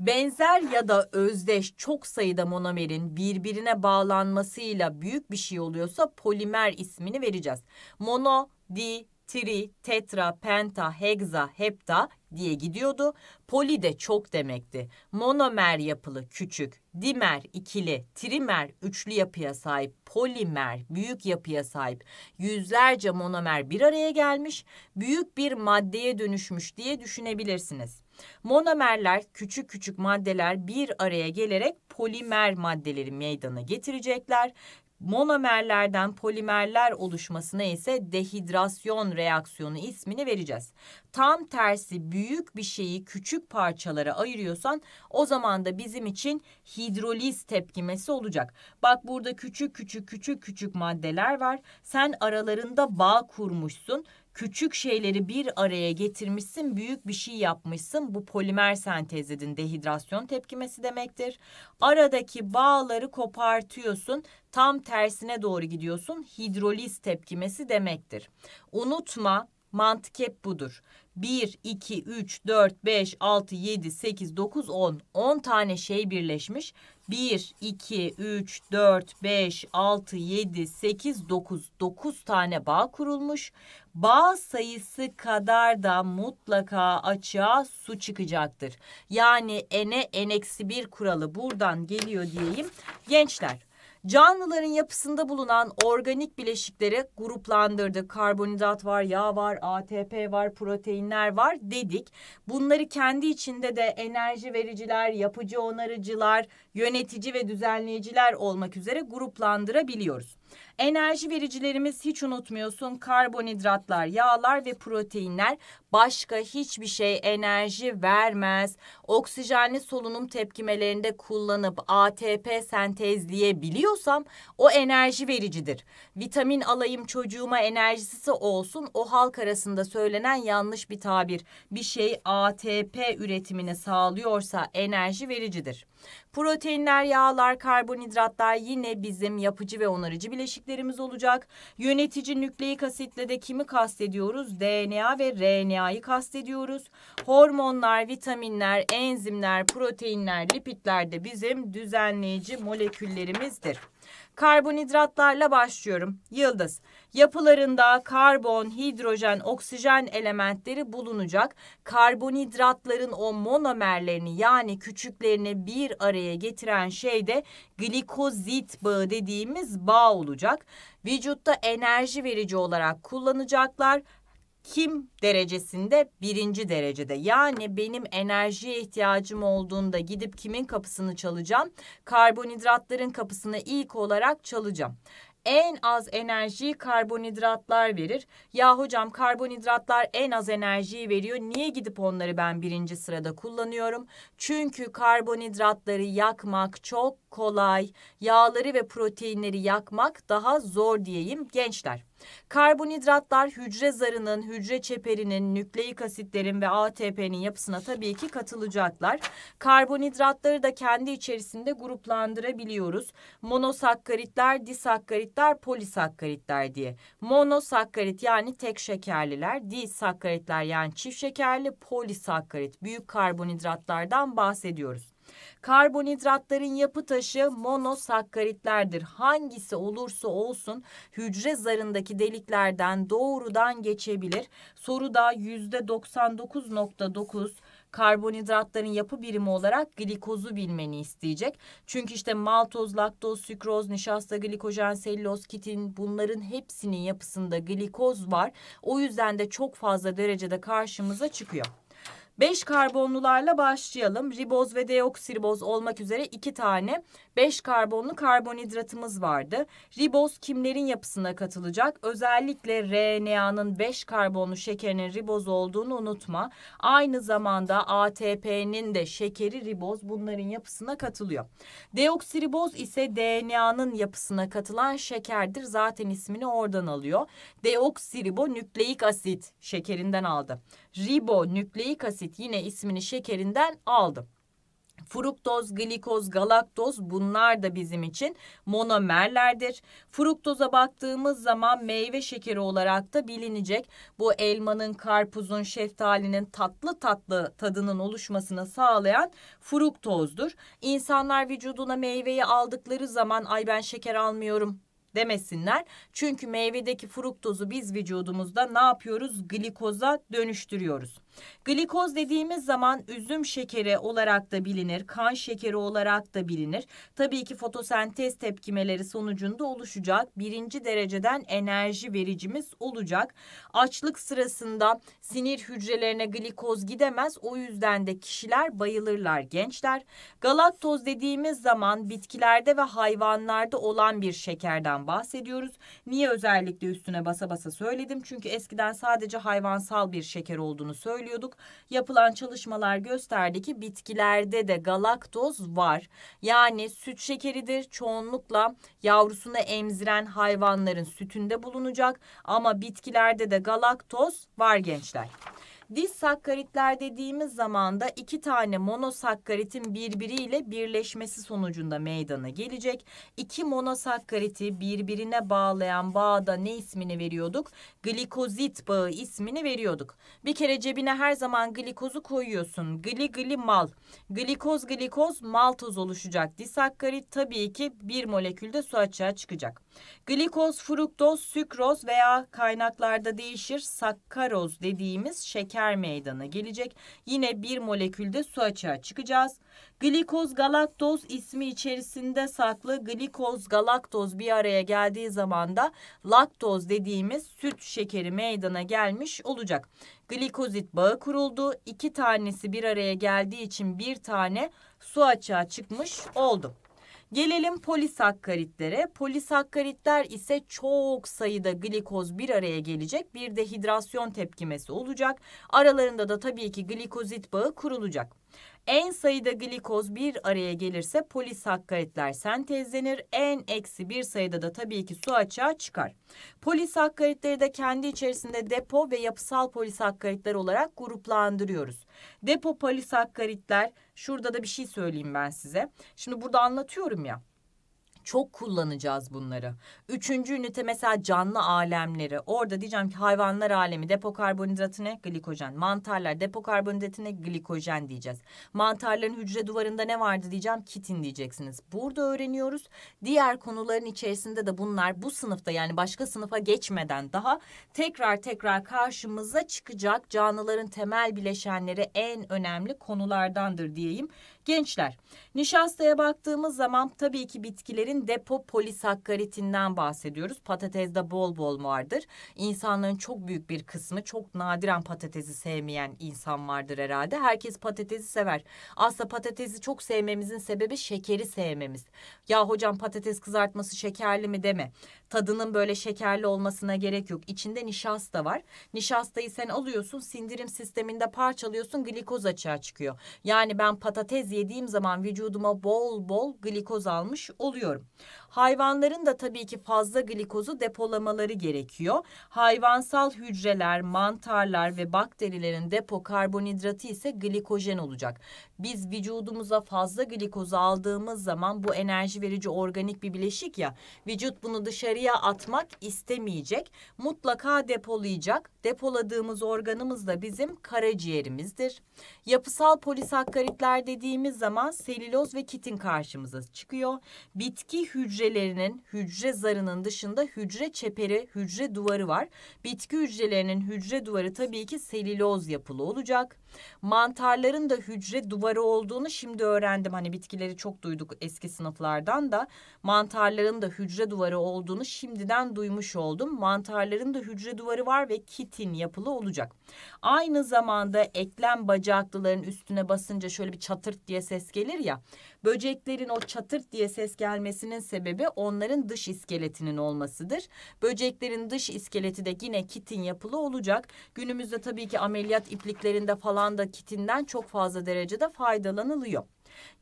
A: Benzer ya da özdeş çok sayıda monomerin birbirine bağlanmasıyla büyük bir şey oluyorsa polimer ismini vereceğiz. Mono, di, tri, tetra, penta, hegza, hepta diye gidiyordu. Poli de çok demekti. Monomer yapılı küçük, dimer ikili, trimer üçlü yapıya sahip, polimer büyük yapıya sahip. Yüzlerce monomer bir araya gelmiş, büyük bir maddeye dönüşmüş diye düşünebilirsiniz. Monomerler küçük küçük maddeler bir araya gelerek polimer maddeleri meydana getirecekler Monomerlerden polimerler oluşmasına ise dehidrasyon reaksiyonu ismini vereceğiz. Tam tersi büyük bir şeyi küçük parçalara ayırıyorsan o zaman da bizim için hidroliz tepkimesi olacak. Bak burada küçük küçük küçük küçük maddeler var. Sen aralarında bağ kurmuşsun küçük şeyleri bir araya getirmişsin, büyük bir şey yapmışsın. Bu polimer sentezinin dehidrasyon tepkimesi demektir. Aradaki bağları kopartıyorsun, tam tersine doğru gidiyorsun. Hidroliz tepkimesi demektir. Unutma, mantık hep budur. 1, 2, 3, 4, 5, 6, 7, 8, 9, 10. 10 tane şey birleşmiş. 1, 2, 3, 4, 5, 6, 7, 8, 9. 9 tane bağ kurulmuş bağ sayısı kadar da mutlaka açığa su çıkacaktır. Yani ene n bir kuralı buradan geliyor diyeyim. Gençler Canlıların yapısında bulunan organik bileşikleri gruplandırdık. Karbonhidrat var, yağ var, ATP var, proteinler var dedik. Bunları kendi içinde de enerji vericiler, yapıcı onarıcılar, yönetici ve düzenleyiciler olmak üzere gruplandırabiliyoruz. Enerji vericilerimiz hiç unutmuyorsun karbonhidratlar, yağlar ve proteinler başka hiçbir şey enerji vermez. Oksijenli solunum tepkimelerinde kullanıp ATP sentezleyebiliyorsam o enerji vericidir. Vitamin alayım çocuğuma enerjisi olsun o halk arasında söylenen yanlış bir tabir. Bir şey ATP üretimini sağlıyorsa enerji vericidir. Proteinler, yağlar, karbonhidratlar yine bizim yapıcı ve onarıcı bileşiklerimiz olacak. Yönetici nükleik asitle de kimi kastediyoruz? DNA ve RNA'yı kastediyoruz. Hormonlar, vitaminler, enzimler, proteinler, lipidler de bizim düzenleyici moleküllerimizdir. Karbonhidratlarla başlıyorum. Yıldız. Yapılarında karbon, hidrojen, oksijen elementleri bulunacak. Karbonhidratların o monomerlerini yani küçüklerini bir araya getiren şey de glikozit bağı dediğimiz bağ olacak. Vücutta enerji verici olarak kullanacaklar kim derecesinde birinci derecede. Yani benim enerjiye ihtiyacım olduğunda gidip kimin kapısını çalacağım? Karbonhidratların kapısını ilk olarak çalacağım en az enerjiyi karbonhidratlar verir. Ya hocam karbonhidratlar en az enerjiyi veriyor. Niye gidip onları ben birinci sırada kullanıyorum? Çünkü karbonhidratları yakmak çok kolay. Yağları ve proteinleri yakmak daha zor diyeyim gençler. Karbonhidratlar hücre zarının, hücre çeperinin, nükleik asitlerin ve ATP'nin yapısına tabii ki katılacaklar. Karbonhidratları da kendi içerisinde gruplandırabiliyoruz. Monosakkaritler, disakkaritler, polisakkaritler diye. Monosakkarit yani tek şekerliler, disakkaritler yani çift şekerli, polisakkarit büyük karbonhidratlardan bahsediyoruz. Karbonhidratların yapı taşı monosakkaritlerdir. Hangisi olursa olsun hücre zarındaki deliklerden doğrudan geçebilir. Soruda %99.9 karbonhidratların yapı birimi olarak glikozu bilmeni isteyecek. Çünkü işte maltoz, laktoz, sükroz, nişasta, glikojen, selüloz, kitin bunların hepsinin yapısında glikoz var. O yüzden de çok fazla derecede karşımıza çıkıyor. 5 karbonlularla başlayalım. Riboz ve deoksiriboz olmak üzere 2 tane 5 karbonlu karbonhidratımız vardı. Riboz kimlerin yapısına katılacak? Özellikle RNA'nın 5 karbonlu şekerinin riboz olduğunu unutma. Aynı zamanda ATP'nin de şekeri riboz bunların yapısına katılıyor. Deoksiriboz ise DNA'nın yapısına katılan şekerdir. Zaten ismini oradan alıyor. Deoksiribonükleik asit şekerinden aldı. Ribonükleik asit yine ismini şekerinden aldı. Fruktoz, glikoz, galaktoz bunlar da bizim için monomerlerdir. Fruktoza baktığımız zaman meyve şekeri olarak da bilinecek. Bu elmanın, karpuzun, şeftalinin tatlı tatlı tadının oluşmasını sağlayan fruktozdur. İnsanlar vücuduna meyveyi aldıkları zaman ay ben şeker almıyorum demesinler. Çünkü meyvedeki fruktozu biz vücudumuzda ne yapıyoruz? Glikoza dönüştürüyoruz. Glikoz dediğimiz zaman üzüm şekeri olarak da bilinir, kan şekeri olarak da bilinir. Tabii ki fotosentez tepkimeleri sonucunda oluşacak birinci dereceden enerji vericimiz olacak. Açlık sırasında sinir hücrelerine glikoz gidemez o yüzden de kişiler bayılırlar gençler. Galaktoz dediğimiz zaman bitkilerde ve hayvanlarda olan bir şekerden bahsediyoruz. Niye özellikle üstüne basa basa söyledim? Çünkü eskiden sadece hayvansal bir şeker olduğunu söylüyorum söylüyorduk. Yapılan çalışmalar gösterdi ki bitkilerde de galaktoz var. Yani süt şekeridir çoğunlukla yavrusunu emziren hayvanların sütünde bulunacak ama bitkilerde de galaktoz var gençler. Disakkaritler dediğimiz zaman da iki tane monosakkaritin birbiriyle birleşmesi sonucunda meydana gelecek. İki monosakkariti birbirine bağlayan bağda ne ismini veriyorduk? Glikozit bağı ismini veriyorduk. Bir kere cebine her zaman glikozu koyuyorsun. Gli gli mal. Glikoz glikoz maltoz oluşacak. Disakkarit tabii ki bir molekülde su açığa çıkacak. Glikoz, fruktoz, sükroz veya kaynaklarda değişir sakkaroz dediğimiz şeker meydana gelecek. Yine bir molekülde su açığa çıkacağız. Glikoz galaktoz ismi içerisinde saklı glikoz galaktoz bir araya geldiği zaman da laktoz dediğimiz süt şekeri meydana gelmiş olacak. Glikozit bağı kuruldu. İki tanesi bir araya geldiği için bir tane su açığa çıkmış oldu. Gelelim polisakkaritlere. Polisakkaritler ise çok sayıda glikoz bir araya gelecek. Bir de hidrasyon tepkimesi olacak. Aralarında da tabii ki glikozit bağı kurulacak. En sayıda glikoz bir araya gelirse polisakkaritler sentezlenir. En eksi bir sayıda da tabii ki su açığa çıkar. Polisakkaritleri de kendi içerisinde depo ve yapısal polisakkaritler olarak gruplandırıyoruz. Depo polisakkaritler şurada da bir şey söyleyeyim ben size. Şimdi burada anlatıyorum ya. Çok kullanacağız bunları. Üçüncü ünite mesela canlı alemleri. Orada diyeceğim ki hayvanlar alemi depo karbonhidratı Glikojen. Mantarlar depo karbonhidratı Glikojen diyeceğiz. Mantarların hücre duvarında ne vardı diyeceğim? Kitin diyeceksiniz. Burada öğreniyoruz. Diğer konuların içerisinde de bunlar bu sınıfta yani başka sınıfa geçmeden daha tekrar tekrar karşımıza çıkacak canlıların temel bileşenleri en önemli konulardandır diyeyim. Gençler, nişastaya baktığımız zaman tabii ki bitkilerin depo polisakkaritinden bahsediyoruz. Patatesde bol bol vardır. İnsanların çok büyük bir kısmı, çok nadiren patatesi sevmeyen insan vardır herhalde. Herkes patatesi sever. Aslında patatesi çok sevmemizin sebebi şekeri sevmemiz. Ya hocam patates kızartması şekerli mi deme tadının böyle şekerli olmasına gerek yok. İçinde nişasta var. Nişastayı sen alıyorsun sindirim sisteminde parçalıyorsun glikoz açığa çıkıyor. Yani ben patates yediğim zaman vücuduma bol bol glikoz almış oluyorum. Hayvanların da tabii ki fazla glikozu depolamaları gerekiyor. Hayvansal hücreler, mantarlar ve bakterilerin depo karbonhidratı ise glikojen olacak. Biz vücudumuza fazla glikozu aldığımız zaman bu enerji verici organik bir bileşik ya vücut bunu dışarıya atmak istemeyecek. Mutlaka depolayacak. Depoladığımız organımız da bizim karaciğerimizdir. Yapısal polisakkaritler dediğimiz zaman selüloz ve kitin karşımıza çıkıyor. Bitki hücre hücrelerinin hücre zarının dışında hücre çeperi, hücre duvarı var. Bitki hücrelerinin hücre duvarı tabii ki seliloz yapılı olacak. Mantarların da hücre duvarı olduğunu şimdi öğrendim. Hani bitkileri çok duyduk eski sınıflardan da. Mantarların da hücre duvarı olduğunu şimdiden duymuş oldum. Mantarların da hücre duvarı var ve kitin yapılı olacak. Aynı zamanda eklem bacaklıların üstüne basınca şöyle bir çatırt diye ses gelir ya. Böceklerin o çatırt diye ses gelmesinin sebebi onların dış iskeletinin olmasıdır. Böceklerin dış iskeleti de yine kitin yapılı olacak. Günümüzde tabii ki ameliyat ipliklerinde falan da kitinden çok fazla derecede faydalanılıyor.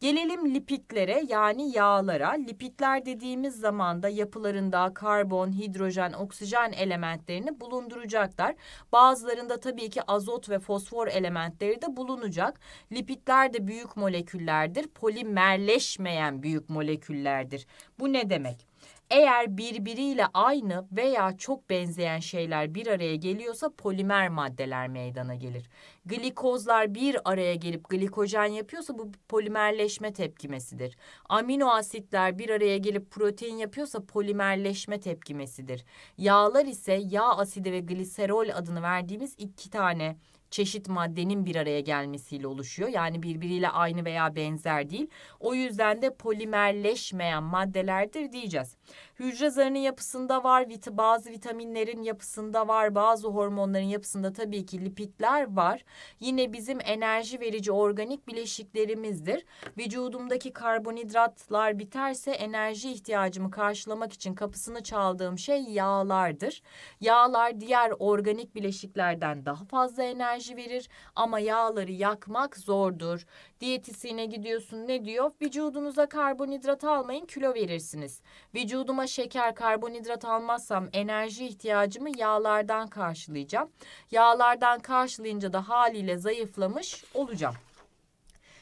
A: Gelelim lipitlere, yani yağlara. Lipitler dediğimiz zaman da yapılarında karbon, hidrojen, oksijen elementlerini bulunduracaklar. Bazılarında tabii ki azot ve fosfor elementleri de bulunacak. Lipitler de büyük moleküllerdir. Polimerleşmeyen büyük moleküllerdir. Bu ne demek? Eğer birbiriyle aynı veya çok benzeyen şeyler bir araya geliyorsa polimer maddeler meydana gelir. Glikozlar bir araya gelip glikojen yapıyorsa bu polimerleşme tepkimesidir. Amino asitler bir araya gelip protein yapıyorsa polimerleşme tepkimesidir. Yağlar ise yağ asidi ve gliserol adını verdiğimiz iki tane çeşit maddenin bir araya gelmesiyle oluşuyor. Yani birbiriyle aynı veya benzer değil. O yüzden de polimerleşmeyen maddelerdir diyeceğiz. Hücre zarının yapısında var, bazı vitaminlerin yapısında var, bazı hormonların yapısında tabii ki lipitler var. Yine bizim enerji verici organik bileşiklerimizdir. Vücudumdaki karbonhidratlar biterse enerji ihtiyacımı karşılamak için kapısını çaldığım şey yağlardır. Yağlar diğer organik bileşiklerden daha fazla enerji enerji verir ama yağları yakmak zordur. Diyetisine gidiyorsun ne diyor? Vücudunuza karbonhidrat almayın kilo verirsiniz. Vücuduma şeker karbonhidrat almazsam enerji ihtiyacımı yağlardan karşılayacağım. Yağlardan karşılayınca da haliyle zayıflamış olacağım.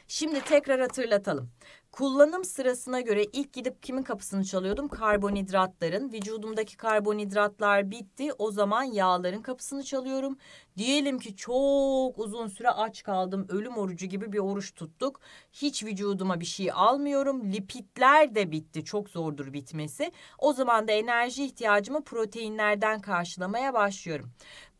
A: Şimdi tekrar hatırlatalım. Kullanım sırasına göre ilk gidip kimin kapısını çalıyordum? Karbonhidratların. Vücudumdaki karbonhidratlar bitti. O zaman yağların kapısını çalıyorum. Diyelim ki çok uzun süre aç kaldım. Ölüm orucu gibi bir oruç tuttuk. Hiç vücuduma bir şey almıyorum. Lipitler de bitti. Çok zordur bitmesi. O zaman da enerji ihtiyacımı proteinlerden karşılamaya başlıyorum.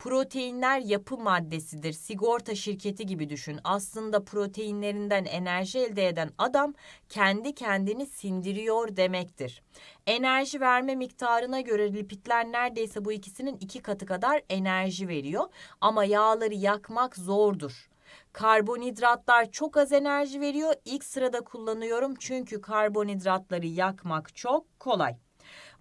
A: Proteinler yapı maddesidir. Sigorta şirketi gibi düşün. Aslında proteinlerinden enerji elde eden adam kendi kendini sindiriyor demektir. Enerji verme miktarına göre lipitler neredeyse bu ikisinin iki katı kadar enerji veriyor. Ama yağları yakmak zordur. Karbonhidratlar çok az enerji veriyor. İlk sırada kullanıyorum çünkü karbonhidratları yakmak çok kolay.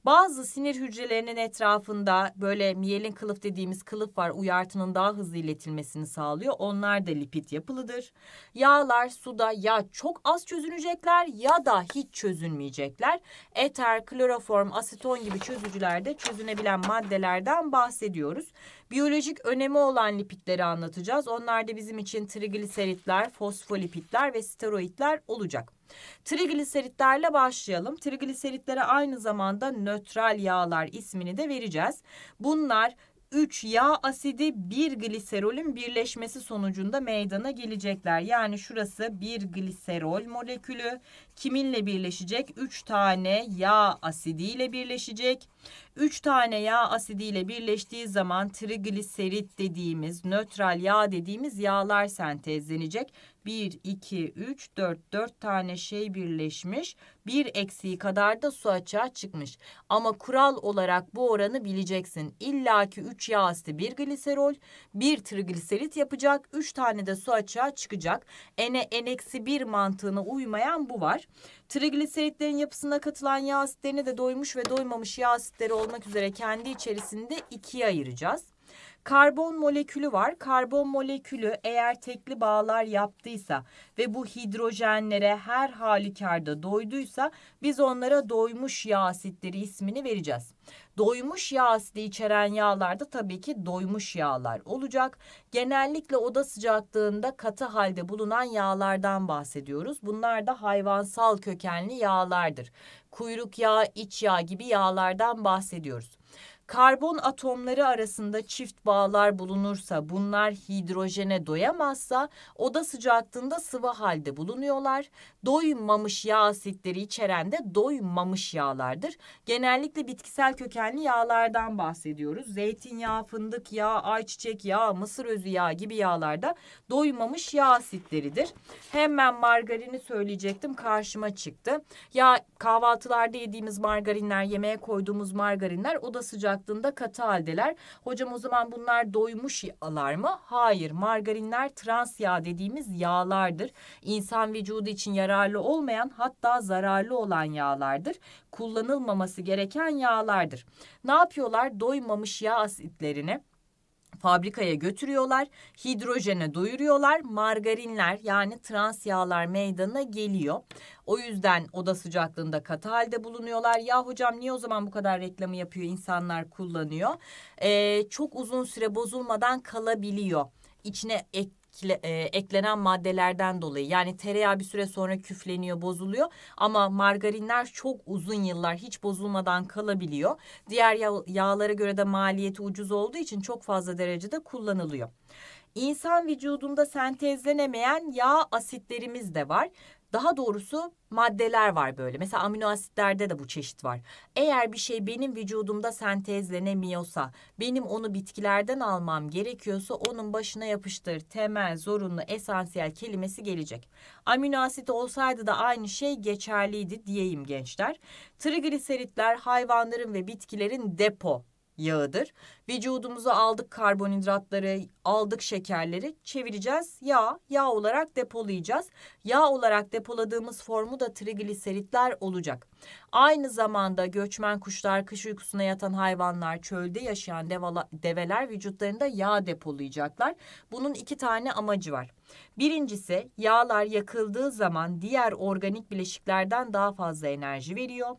A: Bazı sinir hücrelerinin etrafında böyle miyelin kılıf dediğimiz kılıf var. Uyartının daha hızlı iletilmesini sağlıyor. Onlar da lipid yapılıdır. Yağlar suda ya çok az çözünecekler ya da hiç çözünmeyecekler. Eter, kloroform, aseton gibi çözücülerde çözünebilen maddelerden bahsediyoruz. Biyolojik önemi olan lipitleri anlatacağız. Onlar da bizim için trigliseritler, fosfolipitler ve steroidler olacak. Trigliseritlerle başlayalım. Trigliseritlere aynı zamanda nötral yağlar ismini de vereceğiz. Bunlar 3 yağ asidi 1 gliserolün birleşmesi sonucunda meydana gelecekler. Yani şurası 1 gliserol molekülü, kiminle birleşecek? 3 tane yağ asidiyle birleşecek. 3 tane yağ asidiyle birleştiği zaman trigliserit dediğimiz nötral yağ dediğimiz yağlar sentezlenecek. 1, 2, 3, 4, 4 tane şey birleşmiş. Bir eksiği kadar da su açığa çıkmış. Ama kural olarak bu oranı bileceksin. İlla ki 3 yağ asidi 1 gliserol, 1 trigliserit yapacak. 3 tane de su açığa çıkacak. N'e N-1 mantığına uymayan bu var var. Trigliseritlerin yapısına katılan yağ asitlerine de doymuş ve doymamış yağ asitleri olmak üzere kendi içerisinde ikiye ayıracağız. Karbon molekülü var. Karbon molekülü eğer tekli bağlar yaptıysa ve bu hidrojenlere her halükarda doyduysa biz onlara doymuş yağ asitleri ismini vereceğiz. Doymuş yağ asidi içeren yağlarda tabii ki doymuş yağlar olacak. Genellikle oda sıcaklığında katı halde bulunan yağlardan bahsediyoruz. Bunlar da hayvansal kökenli yağlardır. Kuyruk yağı, iç yağ gibi yağlardan bahsediyoruz. Karbon atomları arasında çift bağlar bulunursa bunlar hidrojene doyamazsa oda sıcaklığında sıvı halde bulunuyorlar. Doymamış yağ asitleri içeren de doymamış yağlardır. Genellikle bitkisel kökenli yağlardan bahsediyoruz. Zeytinyağı, fındık yağı, ayçiçek yağı, mısır özü yağı gibi yağlarda doymamış yağ asitleridir. Hemen margarini söyleyecektim karşıma çıktı. Ya kahvaltılarda yediğimiz margarinler, yemeğe koyduğumuz margarinler oda sıcaklığı hattında katı haldeler. Hocam o zaman bunlar doymuş yağlar mı? Hayır. Margarinler trans yağ dediğimiz yağlardır. İnsan vücudu için yararlı olmayan hatta zararlı olan yağlardır. Kullanılmaması gereken yağlardır. Ne yapıyorlar? Doymamış yağ asitlerini fabrikaya götürüyorlar. Hidrojene doyuruyorlar. Margarinler yani trans yağlar meydana geliyor. O yüzden oda sıcaklığında katı halde bulunuyorlar. Ya hocam niye o zaman bu kadar reklamı yapıyor insanlar kullanıyor? Ee, çok uzun süre bozulmadan kalabiliyor. İçine ek ekle, e, eklenen maddelerden dolayı yani tereyağı bir süre sonra küfleniyor, bozuluyor ama margarinler çok uzun yıllar hiç bozulmadan kalabiliyor. Diğer yağ, yağlara göre de maliyeti ucuz olduğu için çok fazla derecede kullanılıyor. İnsan vücudunda sentezlenemeyen yağ asitlerimiz de var. Daha doğrusu maddeler var böyle. Mesela amino asitlerde de bu çeşit var. Eğer bir şey benim vücudumda sentezlenemiyorsa, benim onu bitkilerden almam gerekiyorsa onun başına yapıştır temel, zorunlu, esansiyel kelimesi gelecek. Amino asit olsaydı da aynı şey geçerliydi diyeyim gençler. Trigliseritler hayvanların ve bitkilerin depo yağıdır. Vücudumuza aldık karbonhidratları, aldık şekerleri çevireceğiz. Yağ, yağ olarak depolayacağız. Yağ olarak depoladığımız formu da trigliseritler olacak. Aynı zamanda göçmen kuşlar, kış uykusuna yatan hayvanlar, çölde yaşayan devala, develer vücutlarında yağ depolayacaklar. Bunun iki tane amacı var. Birincisi yağlar yakıldığı zaman diğer organik bileşiklerden daha fazla enerji veriyor.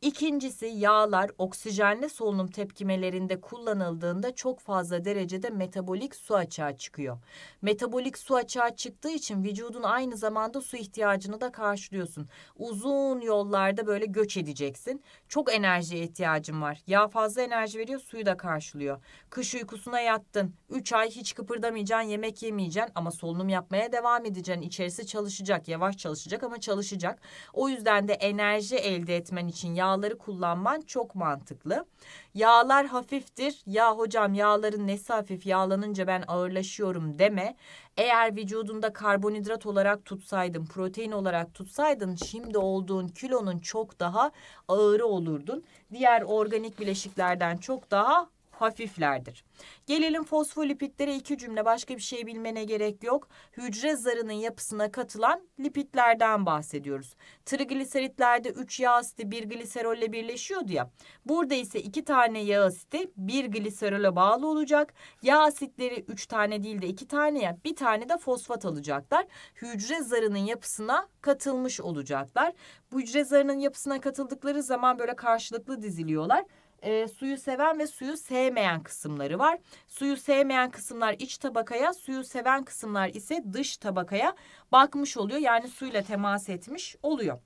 A: İkincisi yağlar oksijenli solunum tepkimelerinde kullanıldığında çok fazla derecede metabolik su açığa çıkıyor. Metabolik su açığa çıktığı için vücudun aynı zamanda su ihtiyacını da karşılıyorsun. Uzun yollarda böyle göç edeceksin. Çok enerji ihtiyacın var. Yağ fazla enerji veriyor suyu da karşılıyor. Kış uykusuna yattın. 3 ay hiç kıpırdamayacaksın yemek yemeyeceksin ama solunum yapmaya devam edeceksin. İçerisi çalışacak, yavaş çalışacak ama çalışacak. O yüzden de enerji elde etmen için yağları kullanman çok mantıklı. Yağlar hafiftir. Ya hocam yağların nesi hafif yağlanınca ben ağırlaşıyorum deme. Eğer vücudunda karbonhidrat olarak tutsaydın, protein olarak tutsaydın şimdi olduğun kilonun çok daha ağırı olurdun. Diğer organik bileşiklerden çok daha hafiflerdir. Gelelim fosfolipitlere iki cümle başka bir şey bilmene gerek yok. Hücre zarının yapısına katılan lipitlerden bahsediyoruz. Trigliseritlerde 3 yağ asiti 1 gliserolle birleşiyordu ya. Burada ise 2 tane yağ asiti 1 gliserole bağlı olacak. Yağ asitleri 3 tane değil de 2 tane ya bir tane de fosfat alacaklar. Hücre zarının yapısına katılmış olacaklar. Bu hücre zarının yapısına katıldıkları zaman böyle karşılıklı diziliyorlar e, suyu seven ve suyu sevmeyen kısımları var. Suyu sevmeyen kısımlar iç tabakaya, suyu seven kısımlar ise dış tabakaya bakmış oluyor. Yani suyla temas etmiş oluyor.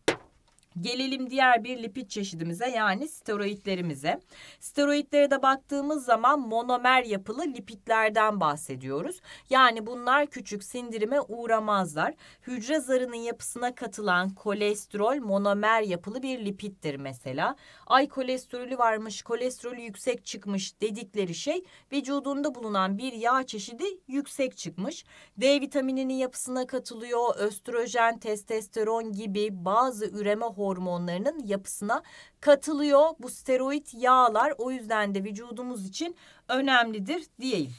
A: Gelelim diğer bir lipid çeşidimize yani steroidlerimize. Steroidlere de baktığımız zaman monomer yapılı lipidlerden bahsediyoruz. Yani bunlar küçük sindirime uğramazlar. Hücre zarının yapısına katılan kolesterol monomer yapılı bir lipittir mesela. Ay kolesterolü varmış, kolesterolü yüksek çıkmış dedikleri şey vücudunda bulunan bir yağ çeşidi yüksek çıkmış. D vitamininin yapısına katılıyor, östrojen, testosteron gibi bazı üreme hormonlarının yapısına katılıyor. Bu steroid yağlar o yüzden de vücudumuz için önemlidir diyeyim.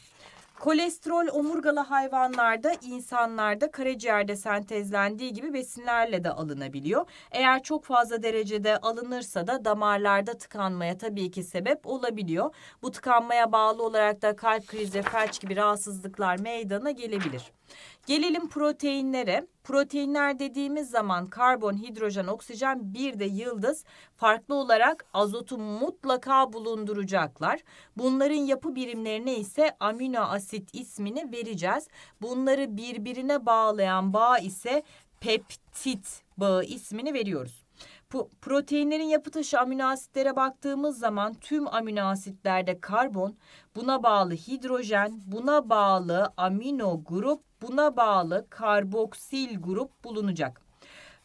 A: Kolesterol omurgalı hayvanlarda, insanlarda karaciğerde sentezlendiği gibi besinlerle de alınabiliyor. Eğer çok fazla derecede alınırsa da damarlarda tıkanmaya tabii ki sebep olabiliyor. Bu tıkanmaya bağlı olarak da kalp krizi, felç gibi rahatsızlıklar meydana gelebilir. Gelelim proteinlere. Proteinler dediğimiz zaman karbon, hidrojen, oksijen bir de yıldız farklı olarak azotu mutlaka bulunduracaklar. Bunların yapı birimlerine ise amino asit ismini vereceğiz. Bunları birbirine bağlayan bağ ise peptit bağı ismini veriyoruz. Proteinlerin yapı taşı amino asitlere baktığımız zaman tüm amino asitlerde karbon, buna bağlı hidrojen, buna bağlı amino grup, buna bağlı karboksil grup bulunacak.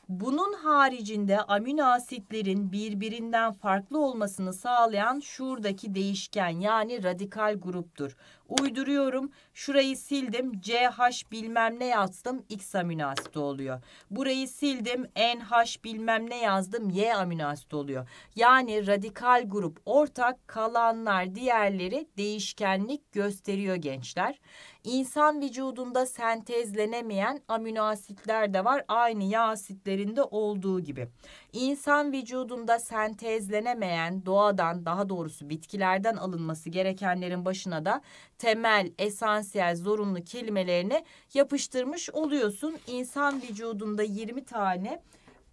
A: Bunun haricinde amino asitlerin birbirinden farklı olmasını sağlayan şuradaki değişken yani radikal gruptur. Uyduruyorum. Şurayı sildim. CH bilmem ne yazdım. X amino asit oluyor. Burayı sildim. NH bilmem ne yazdım. Y amino asit oluyor. Yani radikal grup ortak kalanlar diğerleri değişkenlik gösteriyor gençler. İnsan vücudunda sentezlenemeyen amino asitler de var. Aynı yağ asitlerinde olduğu gibi. İnsan vücudunda sentezlenemeyen doğadan daha doğrusu bitkilerden alınması gerekenlerin başına da temel, esansiyel, zorunlu kelimelerine yapıştırmış oluyorsun. İnsan vücudunda 20 tane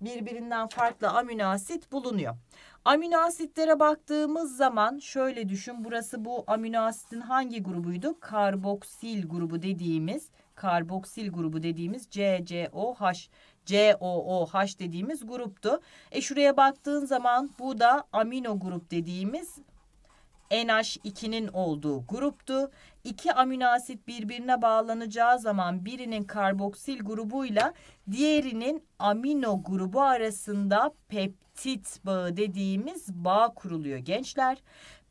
A: birbirinden farklı amino asit bulunuyor. Amino asitlere baktığımız zaman şöyle düşün. Burası bu amino asitin hangi grubuydu? Karboksil grubu dediğimiz, karboksil grubu dediğimiz CCOH COOH dediğimiz gruptu. E şuraya baktığın zaman bu da amino grup dediğimiz NH2'nin olduğu gruptu. İki amino asit birbirine bağlanacağı zaman birinin karboksil grubuyla diğerinin amino grubu arasında peptit bağı dediğimiz bağ kuruluyor gençler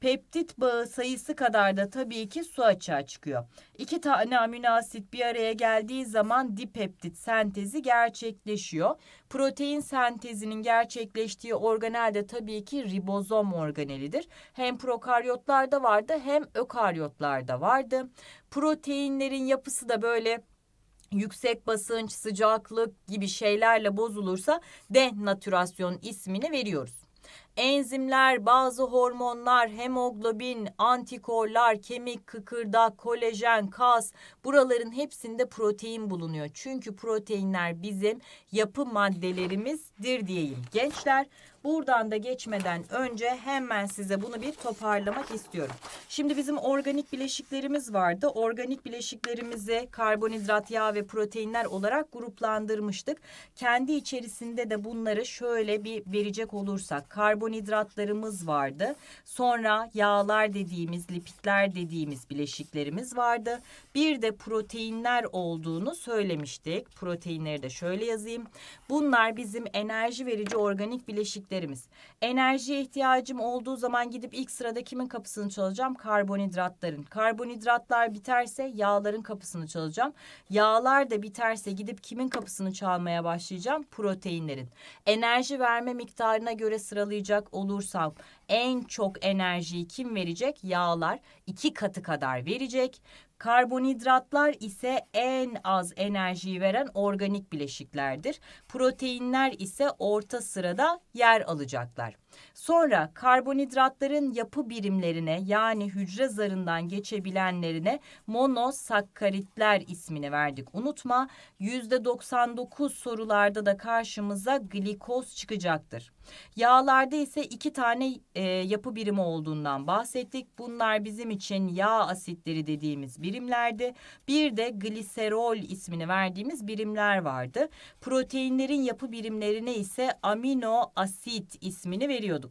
A: peptit bağı sayısı kadar da tabii ki su açığa çıkıyor. İki tane amino asit bir araya geldiği zaman dipeptit sentezi gerçekleşiyor. Protein sentezinin gerçekleştiği organel de tabii ki ribozom organelidir. Hem prokaryotlarda vardı hem ökaryotlarda vardı. Proteinlerin yapısı da böyle yüksek basınç, sıcaklık gibi şeylerle bozulursa denatürasyon ismini veriyoruz. Enzimler, bazı hormonlar, hemoglobin, antikorlar, kemik, kıkırdak, kolajen, kas buraların hepsinde protein bulunuyor. Çünkü proteinler bizim yapı maddelerimizdir diyeyim. Gençler Buradan da geçmeden önce hemen size bunu bir toparlamak istiyorum. Şimdi bizim organik bileşiklerimiz vardı. Organik bileşiklerimizi karbonhidrat, yağ ve proteinler olarak gruplandırmıştık. Kendi içerisinde de bunları şöyle bir verecek olursak karbon karbonhidratlarımız vardı. Sonra yağlar dediğimiz, lipitler dediğimiz bileşiklerimiz vardı. Bir de proteinler olduğunu söylemiştik. Proteinleri de şöyle yazayım. Bunlar bizim enerji verici organik bileşiklerimiz. Enerjiye ihtiyacım olduğu zaman gidip ilk sırada kimin kapısını çalacağım? Karbonhidratların. Karbonhidratlar biterse yağların kapısını çalacağım. Yağlar da biterse gidip kimin kapısını çalmaya başlayacağım? Proteinlerin. Enerji verme miktarına göre sıralayacağım yapacak olursam en çok enerjiyi kim verecek? Yağlar iki katı kadar verecek. Karbonhidratlar ise en az enerjiyi veren organik bileşiklerdir. Proteinler ise orta sırada yer alacaklar. Sonra karbonhidratların yapı birimlerine yani hücre zarından geçebilenlerine monosakkaritler ismini verdik. Unutma %99 sorularda da karşımıza glikoz çıkacaktır. Yağlarda ise iki tane e, yapı birimi olduğundan bahsettik. Bunlar bizim için yağ asitleri dediğimiz birimlerdi. Bir de gliserol ismini verdiğimiz birimler vardı. Proteinlerin yapı birimlerine ise amino asit ismini veriyoruz veriyorduk.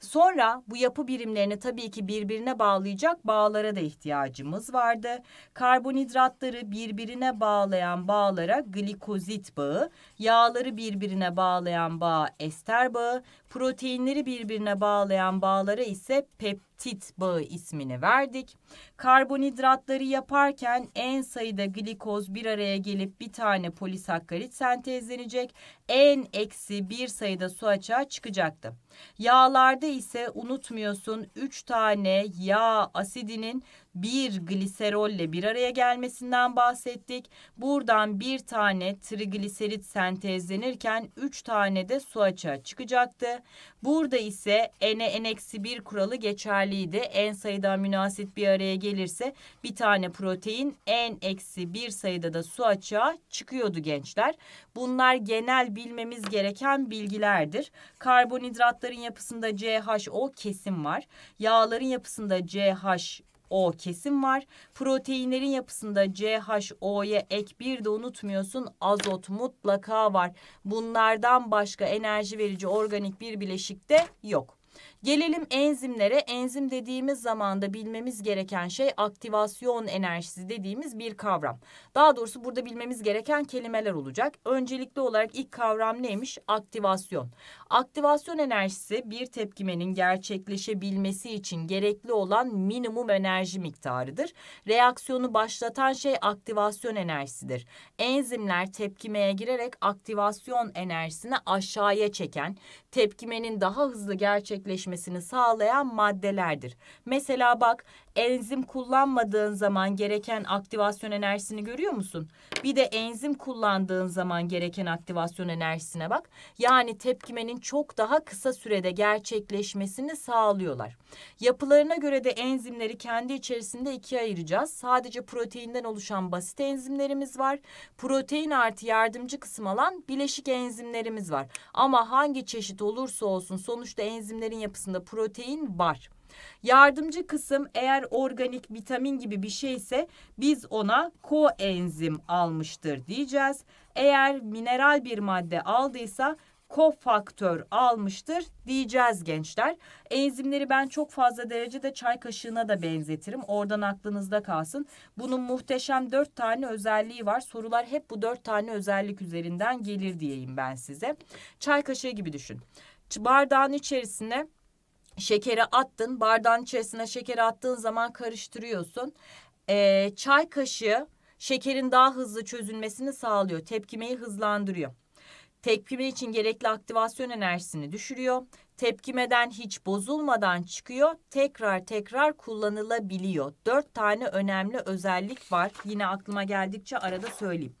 A: Sonra bu yapı birimlerini tabii ki birbirine bağlayacak bağlara da ihtiyacımız vardı. Karbonhidratları birbirine bağlayan bağlara glikozit bağı, yağları birbirine bağlayan bağa ester bağı, proteinleri birbirine bağlayan bağlara ise peptit tit bağı ismini verdik. Karbonhidratları yaparken en sayıda glikoz bir araya gelip bir tane polisakkarit sentezlenecek. En eksi bir sayıda su açığa çıkacaktı. Yağlarda ise unutmuyorsun 3 tane yağ asidinin bir gliserolle bir araya gelmesinden bahsettik. Buradan bir tane trigliserit sentezlenirken üç tane de su açığa çıkacaktı. Burada ise N-N-1 e kuralı geçerliydi. En sayıda aminoasit bir araya gelirse bir tane protein N-1 sayıda da su açığa çıkıyordu gençler. Bunlar genel bilmemiz gereken bilgilerdir. Karbonhidratların yapısında CHO kesim var. Yağların yapısında CH o kesim var. Proteinlerin yapısında CHO'ya ek bir de unutmuyorsun azot mutlaka var. Bunlardan başka enerji verici organik bir bileşik de yok. Gelelim enzimlere. Enzim dediğimiz zaman da bilmemiz gereken şey aktivasyon enerjisi dediğimiz bir kavram. Daha doğrusu burada bilmemiz gereken kelimeler olacak. Öncelikli olarak ilk kavram neymiş? Aktivasyon. Aktivasyon enerjisi bir tepkimenin gerçekleşebilmesi için gerekli olan minimum enerji miktarıdır. Reaksiyonu başlatan şey aktivasyon enerjisidir. Enzimler tepkimeye girerek aktivasyon enerjisini aşağıya çeken, tepkimenin daha hızlı gerçekleşmesi gerçekleşmesini sağlayan maddelerdir. Mesela bak enzim kullanmadığın zaman gereken aktivasyon enerjisini görüyor musun? Bir de enzim kullandığın zaman gereken aktivasyon enerjisine bak. Yani tepkimenin çok daha kısa sürede gerçekleşmesini sağlıyorlar. Yapılarına göre de enzimleri kendi içerisinde ikiye ayıracağız. Sadece proteinden oluşan basit enzimlerimiz var. Protein artı yardımcı kısım alan bileşik enzimlerimiz var. Ama hangi çeşit olursa olsun sonuçta enzimlerin yapısı aksında protein var. Yardımcı kısım eğer organik vitamin gibi bir şeyse biz ona koenzim almıştır diyeceğiz. Eğer mineral bir madde aldıysa kofaktör almıştır diyeceğiz gençler. Enzimleri ben çok fazla derecede çay kaşığına da benzetirim. Oradan aklınızda kalsın. Bunun muhteşem dört tane özelliği var. Sorular hep bu dört tane özellik üzerinden gelir diyeyim ben size. Çay kaşığı gibi düşün. Bardağın içerisine Şekeri attın. Bardağın içerisine şekeri attığın zaman karıştırıyorsun. Ee, çay kaşığı şekerin daha hızlı çözülmesini sağlıyor. Tepkimeyi hızlandırıyor. Tepkime için gerekli aktivasyon enerjisini düşürüyor. Tepkimeden hiç bozulmadan çıkıyor. Tekrar tekrar kullanılabiliyor. Dört tane önemli özellik var. Yine aklıma geldikçe arada söyleyeyim.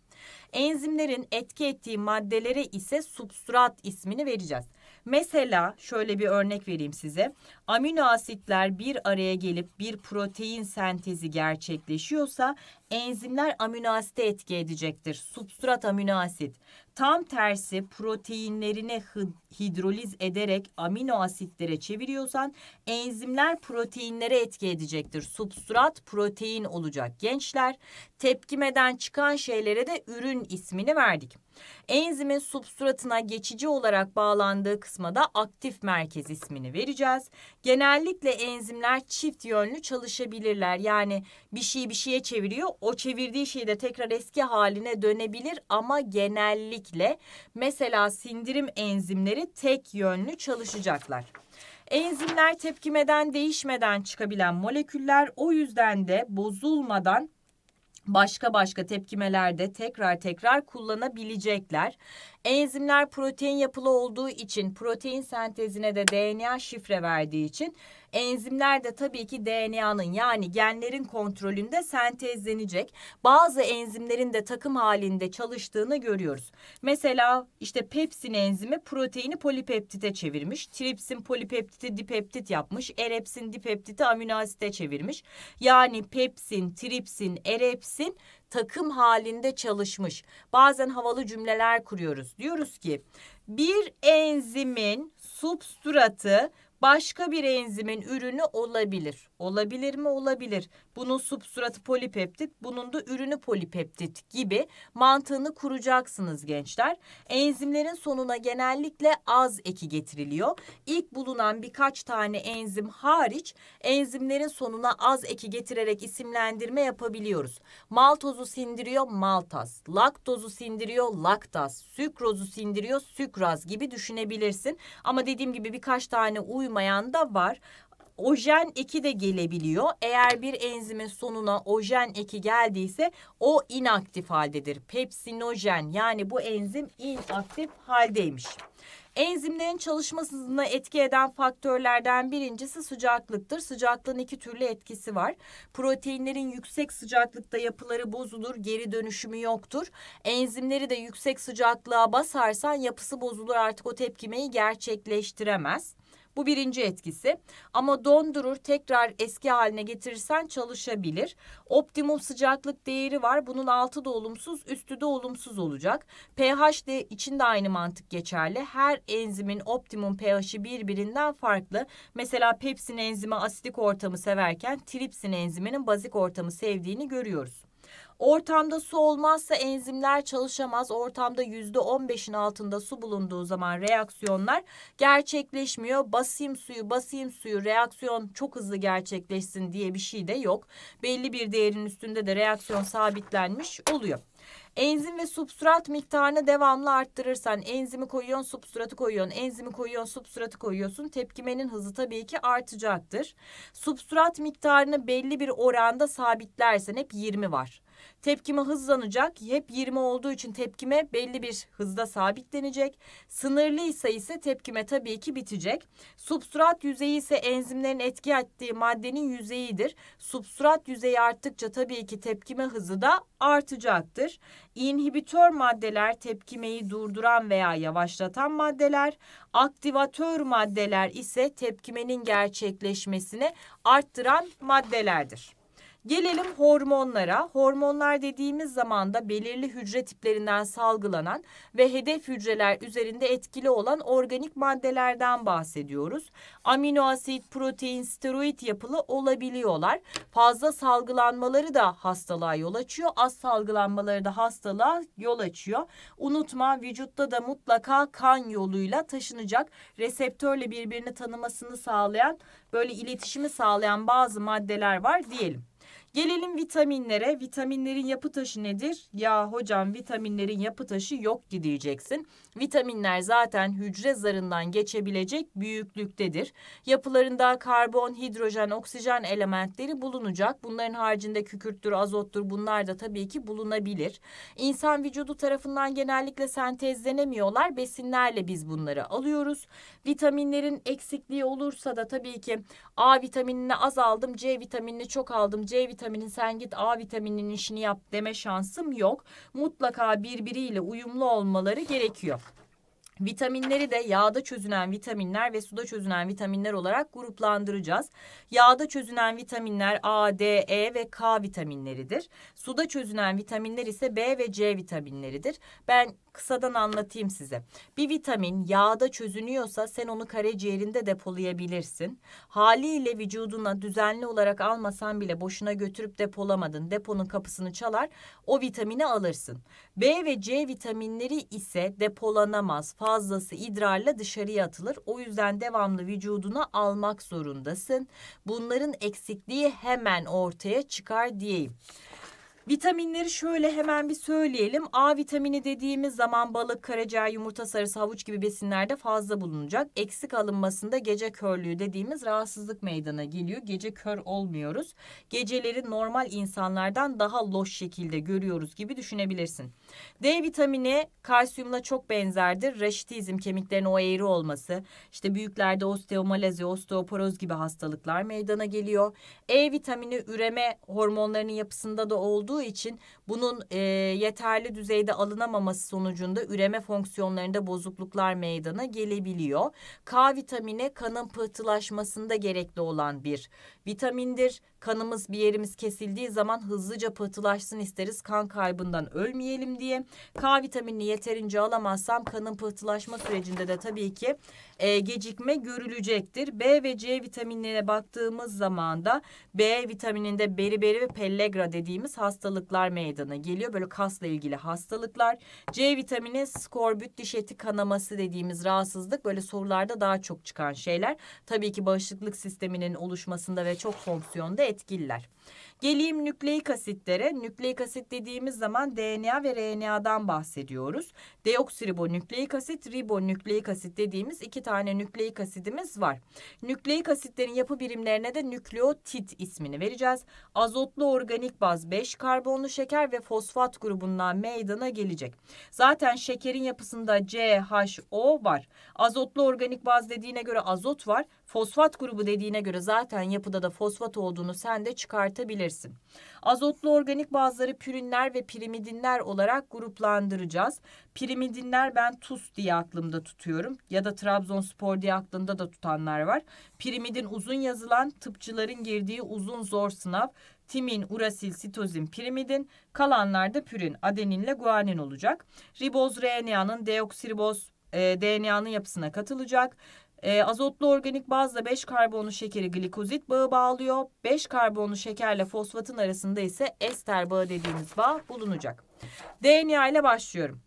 A: Enzimlerin etki ettiği maddelere ise substrat ismini vereceğiz. Mesela şöyle bir örnek vereyim size. Amino asitler bir araya gelip bir protein sentezi gerçekleşiyorsa enzimler amino asite etki edecektir. Substrat amino asit. Tam tersi proteinlerini hidroliz ederek amino asitlere çeviriyorsan enzimler proteinlere etki edecektir. Substrat protein olacak gençler. Tepkimeden çıkan şeylere de ürün ismini verdik. Enzimin substratına geçici olarak bağlandığı kısma da aktif merkez ismini vereceğiz. Genellikle enzimler çift yönlü çalışabilirler. Yani bir şeyi bir şeye çeviriyor. O çevirdiği şey de tekrar eski haline dönebilir ama genellikle mesela sindirim enzimleri tek yönlü çalışacaklar. Enzimler tepkimeden değişmeden çıkabilen moleküller o yüzden de bozulmadan başka başka tepkimelerde tekrar tekrar kullanabilecekler. Enzimler protein yapılı olduğu için protein sentezine de DNA şifre verdiği için enzimler de tabii ki DNA'nın yani genlerin kontrolünde sentezlenecek. Bazı enzimlerin de takım halinde çalıştığını görüyoruz. Mesela işte pepsin enzimi proteini polipeptite çevirmiş. Tripsin polipeptiti dipeptit yapmış. Erepsin dipeptiti amino asite çevirmiş. Yani pepsin, tripsin, erepsin takım halinde çalışmış. Bazen havalı cümleler kuruyoruz. Diyoruz ki bir enzimin substratı başka bir enzimin ürünü olabilir. Olabilir mi? Olabilir. Bunun substratı polipeptit, bunun da ürünü polipeptit gibi mantığını kuracaksınız gençler. Enzimlerin sonuna genellikle az eki getiriliyor. İlk bulunan birkaç tane enzim hariç enzimlerin sonuna az eki getirerek isimlendirme yapabiliyoruz. Maltozu sindiriyor maltaz, laktozu sindiriyor laktaz, sükrozu sindiriyor sükraz gibi düşünebilirsin. Ama dediğim gibi birkaç tane uymayan da var ojen eki de gelebiliyor. Eğer bir enzimin sonuna ojen eki geldiyse o inaktif haldedir. Pepsinojen yani bu enzim inaktif haldeymiş. Enzimlerin çalışmasını etki eden faktörlerden birincisi sıcaklıktır. Sıcaklığın iki türlü etkisi var. Proteinlerin yüksek sıcaklıkta yapıları bozulur, geri dönüşümü yoktur. Enzimleri de yüksek sıcaklığa basarsan yapısı bozulur artık o tepkimeyi gerçekleştiremez. Bu birinci etkisi. Ama dondurur tekrar eski haline getirirsen çalışabilir. Optimum sıcaklık değeri var. Bunun altı da olumsuz, üstü de olumsuz olacak. pH de için de aynı mantık geçerli. Her enzimin optimum pH'i birbirinden farklı. Mesela pepsin enzimi asidik ortamı severken tripsin enziminin bazik ortamı sevdiğini görüyoruz. Ortamda su olmazsa enzimler çalışamaz. Ortamda %15'in altında su bulunduğu zaman reaksiyonlar gerçekleşmiyor. Basayım suyu, basayım suyu reaksiyon çok hızlı gerçekleşsin diye bir şey de yok. Belli bir değerin üstünde de reaksiyon sabitlenmiş oluyor. Enzim ve substrat miktarını devamlı arttırırsan enzimi koyuyorsun substratı koyuyorsun enzimi koyuyorsun substratı koyuyorsun tepkimenin hızı tabii ki artacaktır. Substrat miktarını belli bir oranda sabitlersen hep 20 var. Tepkime hızlanacak. Hep 20 olduğu için tepkime belli bir hızda sabitlenecek. Sınırlıysa ise tepkime tabii ki bitecek. Substrat yüzeyi ise enzimlerin etki ettiği maddenin yüzeyidir. Substrat yüzeyi arttıkça tabii ki tepkime hızı da artacaktır. İnhibitör maddeler tepkimeyi durduran veya yavaşlatan maddeler, aktivatör maddeler ise tepkimenin gerçekleşmesini arttıran maddelerdir. Gelelim hormonlara. Hormonlar dediğimiz zaman da belirli hücre tiplerinden salgılanan ve hedef hücreler üzerinde etkili olan organik maddelerden bahsediyoruz. Amino asit, protein, steroid yapılı olabiliyorlar. Fazla salgılanmaları da hastalığa yol açıyor. Az salgılanmaları da hastalığa yol açıyor. Unutma vücutta da mutlaka kan yoluyla taşınacak. Reseptörle birbirini tanımasını sağlayan, böyle iletişimi sağlayan bazı maddeler var diyelim. Gelelim vitaminlere. Vitaminlerin yapı taşı nedir? Ya hocam vitaminlerin yapı taşı yok diyeceksin. Vitaminler zaten hücre zarından geçebilecek büyüklüktedir. Yapılarında karbon, hidrojen, oksijen elementleri bulunacak. Bunların haricinde kükürttür, azottur bunlar da tabii ki bulunabilir. İnsan vücudu tarafından genellikle sentezlenemiyorlar. Besinlerle biz bunları alıyoruz. Vitaminlerin eksikliği olursa da tabii ki A vitaminini az aldım, C vitaminini çok aldım. C vitamini sen git A vitamininin işini yap deme şansım yok. Mutlaka birbiriyle uyumlu olmaları gerekiyor. Vitaminleri de yağda çözünen vitaminler ve suda çözünen vitaminler olarak gruplandıracağız. Yağda çözünen vitaminler A, D, E ve K vitaminleridir. Suda çözünen vitaminler ise B ve C vitaminleridir. Ben kısadan anlatayım size. Bir vitamin yağda çözünüyorsa sen onu karaciğerinde depolayabilirsin. Haliyle vücuduna düzenli olarak almasan bile boşuna götürüp depolamadın. Deponun kapısını çalar o vitamini alırsın. B ve C vitaminleri ise depolanamaz. Fazlası idrarla dışarıya atılır. O yüzden devamlı vücuduna almak zorundasın. Bunların eksikliği hemen ortaya çıkar diyeyim. Vitaminleri şöyle hemen bir söyleyelim. A vitamini dediğimiz zaman balık, karaciğer, yumurta sarısı, havuç gibi besinlerde fazla bulunacak. Eksik alınmasında gece körlüğü dediğimiz rahatsızlık meydana geliyor. Gece kör olmuyoruz. Geceleri normal insanlardan daha loş şekilde görüyoruz gibi düşünebilirsin. D vitamini kalsiyumla çok benzerdir. Reşitizm, kemiklerin o eğri olması, işte büyüklerde osteomalazi, osteoporoz gibi hastalıklar meydana geliyor. E vitamini üreme hormonlarının yapısında da olduğu olduğu için bunun e, yeterli düzeyde alınamaması sonucunda üreme fonksiyonlarında bozukluklar meydana gelebiliyor. K vitamini kanın pıhtılaşmasında gerekli olan bir vitamindir. Kanımız bir yerimiz kesildiği zaman hızlıca pıhtılaşsın isteriz kan kaybından ölmeyelim diye. K vitaminini yeterince alamazsam kanın pıhtılaşma sürecinde de tabii ki e, gecikme görülecektir. B ve C vitaminlerine baktığımız zaman da B vitamininde beriberi ve pellegra dediğimiz hastalıklar meydana geliyor. Böyle kasla ilgili hastalıklar. C vitamini skorbüt diş eti kanaması dediğimiz rahatsızlık böyle sorularda daha çok çıkan şeyler. Tabii ki bağışıklık sisteminin oluşmasında ve çok fonksiyonda etkililer. Geleyim nükleik asitlere. Nükleik asit dediğimiz zaman DNA ve RNA'dan bahsediyoruz. Deoksiribonükleik asit, ribonükleik asit dediğimiz iki tane nükleik asidimiz var. Nükleik asitlerin yapı birimlerine de nükleotit ismini vereceğiz. Azotlu organik baz 5 karbonlu şeker ve fosfat grubundan meydana gelecek. Zaten şekerin yapısında CHO var. Azotlu organik baz dediğine göre azot var. Fosfat grubu dediğine göre zaten yapıda da fosfat olduğunu sen de çıkartabilirsin. Azotlu organik bazları pürinler ve pirimidinler olarak gruplandıracağız. Pirimidinler ben tuz diye aklımda tutuyorum ya da Trabzonspor diye aklında da tutanlar var. Pirimidin uzun yazılan tıpçıların girdiği uzun zor sınav timin, urasil, sitozin, pirimidin, kalanlar da pürin, adeninle guanin olacak. Riboz RNA'nın deoksiriboz e, DNA'nın yapısına katılacak. E, azotlu organik bazla 5 karbonlu şekeri glikozit bağı bağlıyor. 5 karbonlu şekerle fosfatın arasında ise ester bağı dediğimiz bağ bulunacak. DNA ile başlıyorum.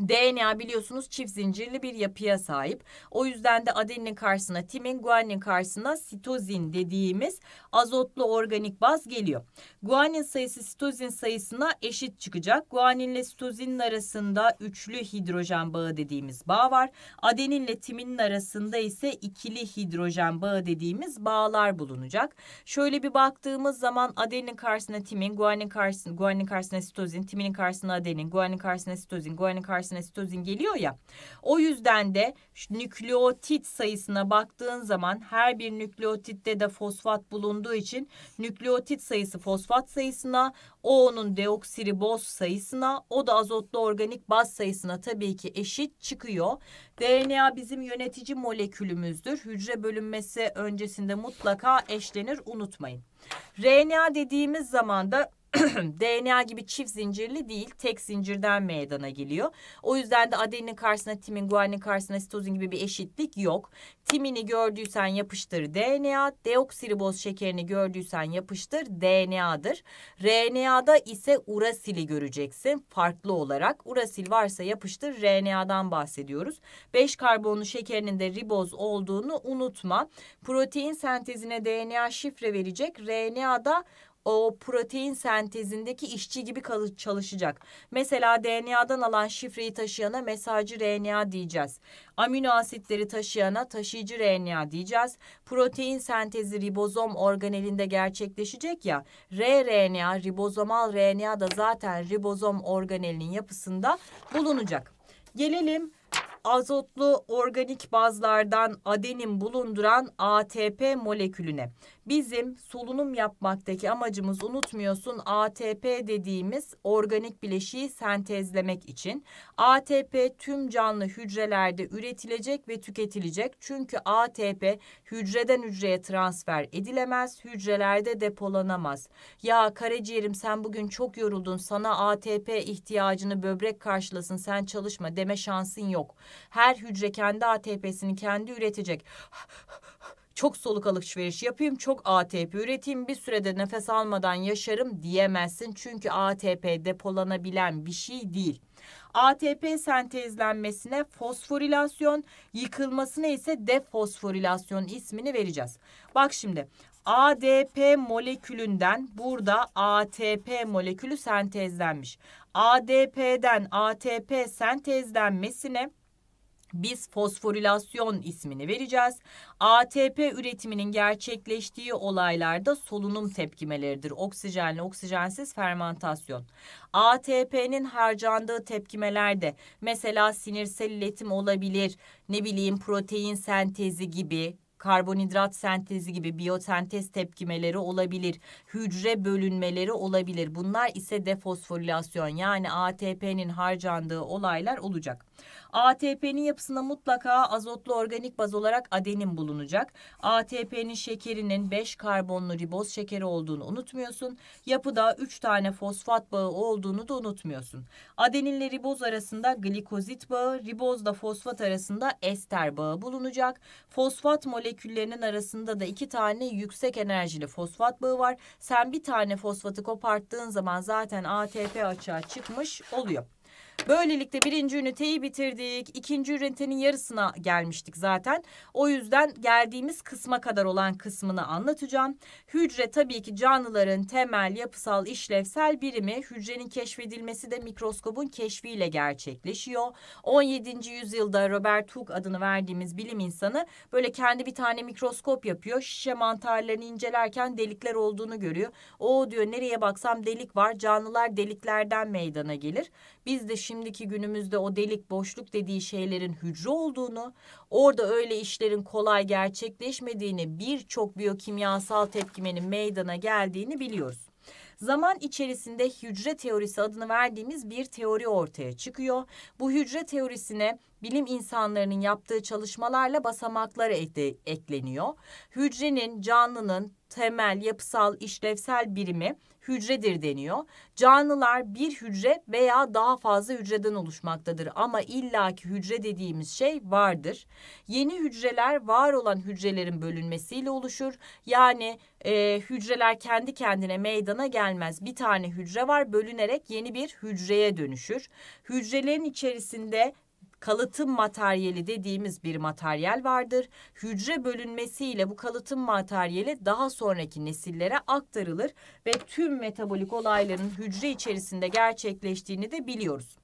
A: DNA biliyorsunuz çift zincirli bir yapıya sahip. O yüzden de adenin karşısına timin, guanin karşısına sitozin dediğimiz azotlu organik baz geliyor. Guanin sayısı sitozin sayısına eşit çıkacak. Guanin ile sitozinin arasında üçlü hidrojen bağı dediğimiz bağ var. Adenin ile timinin arasında ise ikili hidrojen bağı dediğimiz bağlar bulunacak. Şöyle bir baktığımız zaman adenin karşısına timin, guanin karşısına, guanin karşısına sitozin, timinin karşısına adenin, guanin karşısına sitozin, guanin karşısına içerisine sitozin geliyor ya. O yüzden de nükleotit sayısına baktığın zaman her bir nükleotitte de fosfat bulunduğu için nükleotit sayısı fosfat sayısına, o onun deoksiriboz sayısına, o da azotlu organik baz sayısına tabii ki eşit çıkıyor. DNA bizim yönetici molekülümüzdür. Hücre bölünmesi öncesinde mutlaka eşlenir unutmayın. RNA dediğimiz zaman da DNA gibi çift zincirli değil tek zincirden meydana geliyor. O yüzden de adenin karşısına timin, guanin karşısına sitozin gibi bir eşitlik yok. Timini gördüysen yapıştır DNA, deoksiriboz şekerini gördüysen yapıştır DNA'dır. RNA'da ise urasili göreceksin farklı olarak. Urasil varsa yapıştır RNA'dan bahsediyoruz. 5 karbonlu şekerinin de riboz olduğunu unutma. Protein sentezine DNA şifre verecek. RNA'da o protein sentezindeki işçi gibi çalışacak. Mesela DNA'dan alan şifreyi taşıyana mesajcı RNA diyeceğiz. Amino asitleri taşıyana taşıyıcı RNA diyeceğiz. Protein sentezi ribozom organelinde gerçekleşecek ya. rRNA, ribozomal RNA da zaten ribozom organelinin yapısında bulunacak. Gelelim azotlu organik bazlardan adenin bulunduran ATP molekülüne. Bizim solunum yapmaktaki amacımız unutmuyorsun ATP dediğimiz organik bileşiği sentezlemek için. ATP tüm canlı hücrelerde üretilecek ve tüketilecek. Çünkü ATP hücreden hücreye transfer edilemez, hücrelerde depolanamaz. Ya karaciğerim sen bugün çok yoruldun, sana ATP ihtiyacını böbrek karşılasın, sen çalışma deme şansın yok. Her hücre kendi ATP'sini kendi üretecek çok soluk alışveriş yapayım, çok ATP üreteyim, bir sürede nefes almadan yaşarım diyemezsin. Çünkü ATP depolanabilen bir şey değil. ATP sentezlenmesine fosforilasyon, yıkılmasına ise defosforilasyon ismini vereceğiz. Bak şimdi ADP molekülünden burada ATP molekülü sentezlenmiş. ADP'den ATP sentezlenmesine biz fosforilasyon ismini vereceğiz. ATP üretiminin gerçekleştiği olaylarda solunum tepkimeleridir. Oksijenli oksijensiz fermentasyon. ATP'nin harcandığı tepkimelerde mesela sinirsel iletim olabilir. Ne bileyim protein sentezi gibi karbonhidrat sentezi gibi biyosentez tepkimeleri olabilir, hücre bölünmeleri olabilir. Bunlar ise defosforilasyon yani ATP'nin harcandığı olaylar olacak. ATP'nin yapısında mutlaka azotlu organik baz olarak adenin bulunacak. ATP'nin şekerinin 5 karbonlu riboz şekeri olduğunu unutmuyorsun. Yapıda 3 tane fosfat bağı olduğunu da unutmuyorsun. Adeninle riboz arasında glikozit bağı, ribozla fosfat arasında ester bağı bulunacak. Fosfat moleküllerinin arasında da 2 tane yüksek enerjili fosfat bağı var. Sen bir tane fosfatı koparttığın zaman zaten ATP açığa çıkmış oluyor. Böylelikle birinci üniteyi bitirdik. İkinci ünitenin yarısına gelmiştik zaten. O yüzden geldiğimiz kısma kadar olan kısmını anlatacağım. Hücre tabii ki canlıların temel yapısal işlevsel birimi. Hücrenin keşfedilmesi de mikroskobun keşfiyle gerçekleşiyor. 17. yüzyılda Robert Hooke adını verdiğimiz bilim insanı böyle kendi bir tane mikroskop yapıyor. Şişe mantarlarını incelerken delikler olduğunu görüyor. O diyor nereye baksam delik var. Canlılar deliklerden meydana gelir. Biz de şimdiki günümüzde o delik boşluk dediği şeylerin hücre olduğunu, orada öyle işlerin kolay gerçekleşmediğini, birçok biyokimyasal tepkimenin meydana geldiğini biliyoruz. Zaman içerisinde hücre teorisi adını verdiğimiz bir teori ortaya çıkıyor. Bu hücre teorisine bilim insanlarının yaptığı çalışmalarla basamaklar ekleniyor. Hücrenin, canlının temel, yapısal, işlevsel birimi hücredir deniyor. Canlılar bir hücre veya daha fazla hücreden oluşmaktadır ama illaki hücre dediğimiz şey vardır. Yeni hücreler var olan hücrelerin bölünmesiyle oluşur. Yani e, hücreler kendi kendine meydana gelmez. Bir tane hücre var bölünerek yeni bir hücreye dönüşür. Hücrelerin içerisinde kalıtım materyali dediğimiz bir materyal vardır. Hücre bölünmesiyle bu kalıtım materyali daha sonraki nesillere aktarılır ve tüm metabolik olayların hücre içerisinde gerçekleştiğini de biliyoruz.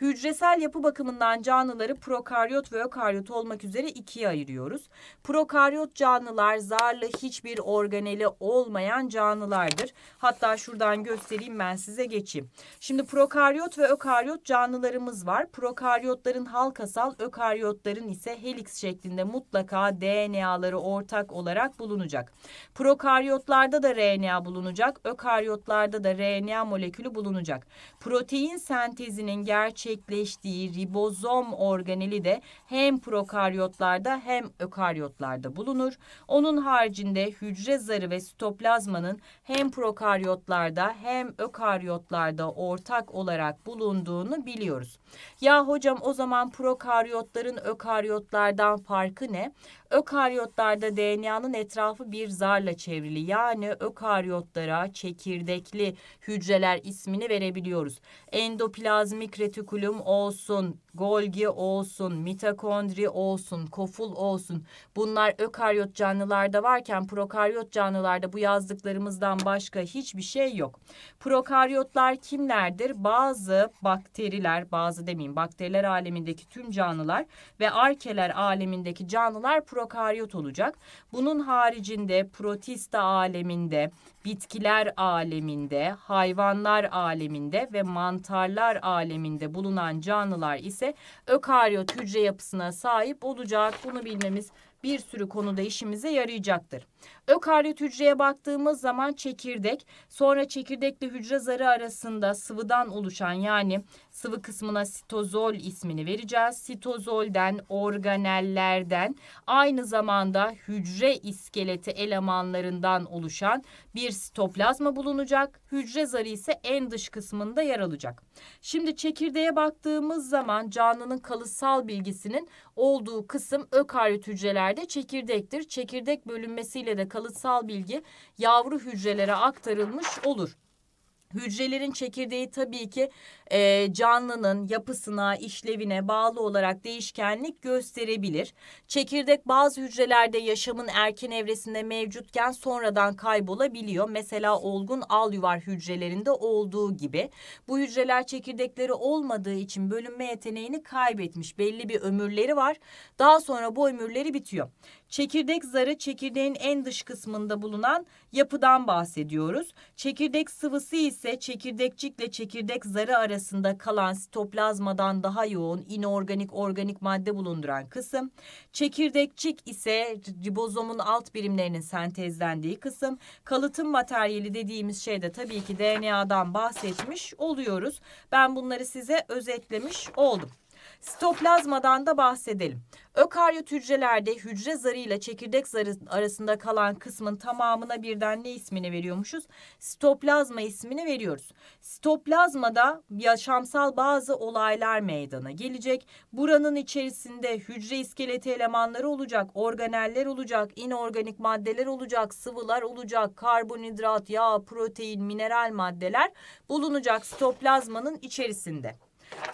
A: Hücresel yapı bakımından canlıları prokaryot ve ökaryot olmak üzere ikiye ayırıyoruz. Prokaryot canlılar zarlı hiçbir organeli olmayan canlılardır. Hatta şuradan göstereyim ben size geçeyim. Şimdi prokaryot ve ökaryot canlılarımız var. Prokaryotların halkasal, ökaryotların ise helix şeklinde mutlaka DNA'ları ortak olarak bulunacak. Prokaryotlarda da RNA bulunacak, ökaryotlarda da RNA molekülü bulunacak. Protein sentezinin gerçekleşmesi gerçekleştiği ribozom organeli de hem prokaryotlarda hem ökaryotlarda bulunur. Onun haricinde hücre zarı ve sitoplazmanın hem prokaryotlarda hem ökaryotlarda ortak olarak bulunduğunu biliyoruz. Ya hocam o zaman prokaryotların ökaryotlardan farkı ne? Ökaryotlarda DNA'nın etrafı bir zarla çevrili. Yani ökaryotlara çekirdekli hücreler ismini verebiliyoruz. Endoplazmik retikulum olsun, Golgi olsun, mitokondri olsun, koful olsun. Bunlar ökaryot canlılarda varken prokaryot canlılarda bu yazdıklarımızdan başka hiçbir şey yok. Prokaryotlar kimlerdir? Bazı bakteriler, bazı demeyeyim bakteriler alemindeki tüm canlılar ve arkeler alemindeki canlılar prokaryotlar prokaryot olacak. Bunun haricinde protista aleminde bitkiler aleminde, hayvanlar aleminde ve mantarlar aleminde bulunan canlılar ise ökaryot hücre yapısına sahip olacak. Bunu bilmemiz bir sürü konuda işimize yarayacaktır. Ökaryot hücreye baktığımız zaman çekirdek, sonra çekirdekle hücre zarı arasında sıvıdan oluşan yani sıvı kısmına sitozol ismini vereceğiz. Sitozolden, organellerden aynı zamanda hücre iskeleti elemanlarından oluşan bir bir sitoplazma bulunacak. Hücre zarı ise en dış kısmında yer alacak. Şimdi çekirdeğe baktığımız zaman canlının kalıtsal bilgisinin olduğu kısım ökaryot hücrelerde çekirdektir. Çekirdek bölünmesiyle de kalıtsal bilgi yavru hücrelere aktarılmış olur. Hücrelerin çekirdeği tabii ki e, canlının yapısına, işlevine bağlı olarak değişkenlik gösterebilir. Çekirdek bazı hücrelerde yaşamın erken evresinde mevcutken sonradan kaybolabiliyor. Mesela olgun al yuvar hücrelerinde olduğu gibi. Bu hücreler çekirdekleri olmadığı için bölünme yeteneğini kaybetmiş. Belli bir ömürleri var. Daha sonra bu ömürleri bitiyor. Çekirdek zarı çekirdeğin en dış kısmında bulunan yapıdan bahsediyoruz. Çekirdek sıvısı ise çekirdekçikle çekirdek zarı arasında kalan sitoplazmadan daha yoğun inorganik organik madde bulunduran kısım. Çekirdekçik ise ribozomun alt birimlerinin sentezlendiği kısım. Kalıtım materyali dediğimiz şey de tabii ki DNA'dan bahsetmiş oluyoruz. Ben bunları size özetlemiş oldum. Sitoplazmadan da bahsedelim. Ökaryot hücrelerde hücre zarı ile çekirdek zarı arasında kalan kısmın tamamına birden ne ismini veriyormuşuz? Sitoplazma ismini veriyoruz. Sitoplazmada yaşamsal bazı olaylar meydana gelecek. Buranın içerisinde hücre iskeleti elemanları olacak, organeller olacak, inorganik maddeler olacak, sıvılar olacak, karbonhidrat, yağ, protein, mineral maddeler bulunacak sitoplazmanın içerisinde.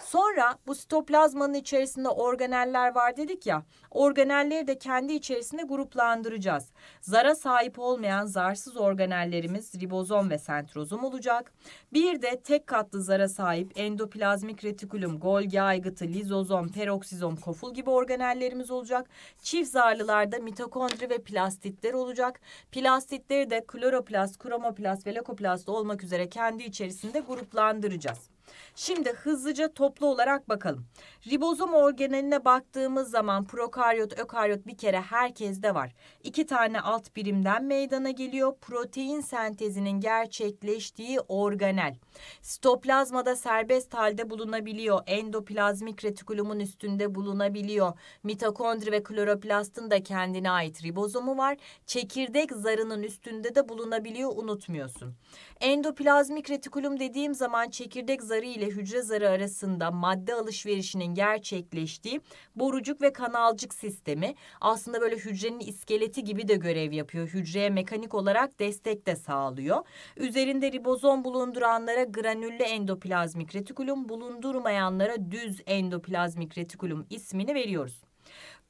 A: Sonra bu sitoplazmanın içerisinde organeller var dedik ya. Organelleri de kendi içerisinde gruplandıracağız. Zara sahip olmayan zarsız organellerimiz ribozom ve sentrozom olacak. Bir de tek katlı zara sahip endoplazmik retikulum, Golgi aygıtı, lizozom, peroksizom, koful gibi organellerimiz olacak. Çift zarlılarda mitokondri ve plastitler olacak. Plastitleri de kloroplast, kromoplast ve lekoplast olmak üzere kendi içerisinde gruplandıracağız. Şimdi hızlıca toplu olarak bakalım. Ribozom organeline baktığımız zaman prokaryot, ökaryot bir kere herkeste var. İki tane alt birimden meydana geliyor. Protein sentezinin gerçekleştiği organel. Sitoplazmada serbest halde bulunabiliyor. Endoplazmik retikulumun üstünde bulunabiliyor. Mitokondri ve kloroplastın da kendine ait ribozomu var. Çekirdek zarının üstünde de bulunabiliyor unutmuyorsun. Endoplazmik retikulum dediğim zaman çekirdek zarı zarı ile hücre zarı arasında madde alışverişinin gerçekleştiği borucuk ve kanalcık sistemi aslında böyle hücrenin iskeleti gibi de görev yapıyor. Hücreye mekanik olarak destek de sağlıyor. Üzerinde ribozom bulunduranlara granüllü endoplazmik retikulum, bulundurmayanlara düz endoplazmik retikulum ismini veriyoruz.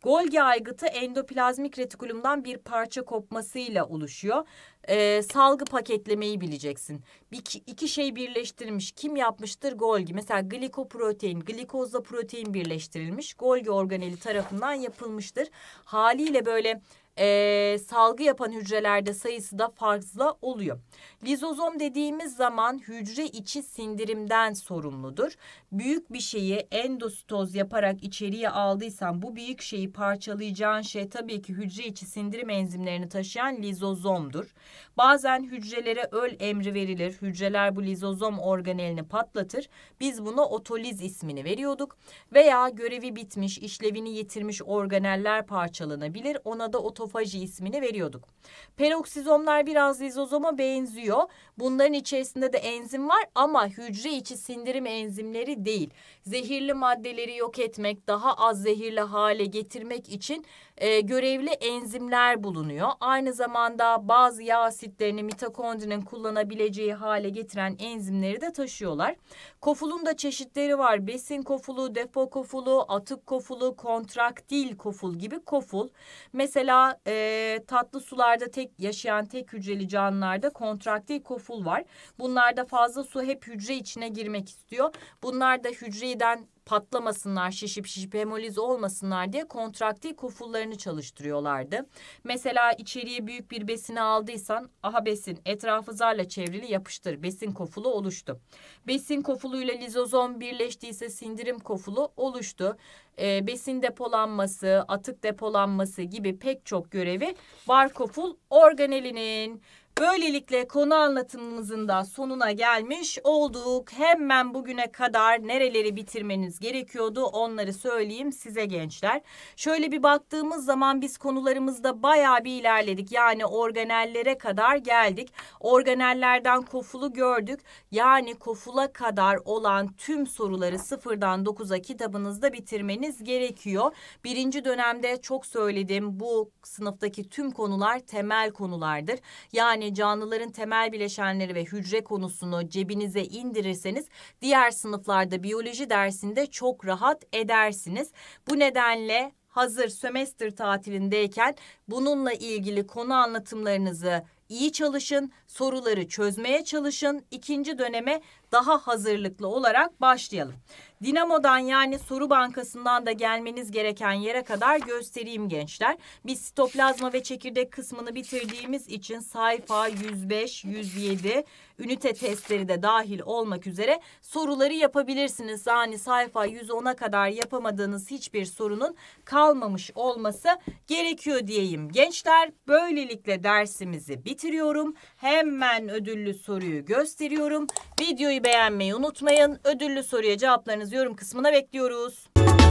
A: Golgi aygıtı endoplazmik retikulumdan bir parça kopmasıyla oluşuyor. Ee, salgı paketlemeyi bileceksin. Bir, iki şey birleştirilmiş. Kim yapmıştır? Golgi. Mesela glikoprotein, glikozla protein birleştirilmiş. Golgi organeli tarafından yapılmıştır. Haliyle böyle e, salgı yapan hücrelerde sayısı da fazla oluyor. Lizozom dediğimiz zaman hücre içi sindirimden sorumludur. Büyük bir şeyi endositoz yaparak içeriye aldıysan bu büyük şeyi parçalayacağın şey tabii ki hücre içi sindirim enzimlerini taşıyan lizozomdur. Bazen hücrelere öl emri verilir. Hücreler bu lizozom organelini patlatır. Biz buna otoliz ismini veriyorduk. Veya görevi bitmiş, işlevini yitirmiş organeller parçalanabilir. Ona da oto otofaji ismini veriyorduk. Peroksizomlar biraz lizozoma benziyor. Bunların içerisinde de enzim var ama hücre içi sindirim enzimleri değil. Zehirli maddeleri yok etmek, daha az zehirli hale getirmek için e, görevli enzimler bulunuyor. Aynı zamanda bazı yağ asitlerini mitokondrinin kullanabileceği hale getiren enzimleri de taşıyorlar. Kofulun da çeşitleri var. Besin kofulu, depo kofulu, atık kofulu, kontraktil koful gibi koful. Mesela e, tatlı sularda tek yaşayan tek hücreli canlılarda kontraktil koful var. Bunlarda fazla su hep hücre içine girmek istiyor. Bunlar da hücreden patlamasınlar, şişip şişip hemoliz olmasınlar diye kontraktil kufullarını çalıştırıyorlardı. Mesela içeriye büyük bir besini aldıysan aha besin etrafı zarla çevrili yapıştır. Besin kofulu oluştu. Besin kofuluyla lizozom birleştiyse sindirim kofulu oluştu. E, besin depolanması, atık depolanması gibi pek çok görevi var koful organelinin. Böylelikle konu anlatımımızın da sonuna gelmiş olduk. Hemen bugüne kadar nereleri bitirmeniz gerekiyordu onları söyleyeyim size gençler. Şöyle bir baktığımız zaman biz konularımızda baya bir ilerledik. Yani organellere kadar geldik. Organellerden kofulu gördük. Yani kofula kadar olan tüm soruları sıfırdan dokuza kitabınızda bitirmeniz gerekiyor. Birinci dönemde çok söyledim bu sınıftaki tüm konular temel konulardır. Yani yani canlıların temel bileşenleri ve hücre konusunu cebinize indirirseniz diğer sınıflarda biyoloji dersinde çok rahat edersiniz. Bu nedenle hazır sömestr tatilindeyken bununla ilgili konu anlatımlarınızı iyi çalışın, soruları çözmeye çalışın, İkinci döneme daha hazırlıklı olarak başlayalım. Dinamo'dan yani soru bankasından da gelmeniz gereken yere kadar göstereyim gençler. Biz sitoplazma ve çekirdek kısmını bitirdiğimiz için sayfa 105, 107, ünite testleri de dahil olmak üzere soruları yapabilirsiniz. Yani sayfa 110'a kadar yapamadığınız hiçbir sorunun kalmamış olması gerekiyor diyeyim. Gençler böylelikle dersimizi bitiriyorum. Hemen ödüllü soruyu gösteriyorum. Videoyu Videoyu beğenmeyi unutmayın. Ödüllü soruya cevaplarınızı yorum kısmına bekliyoruz.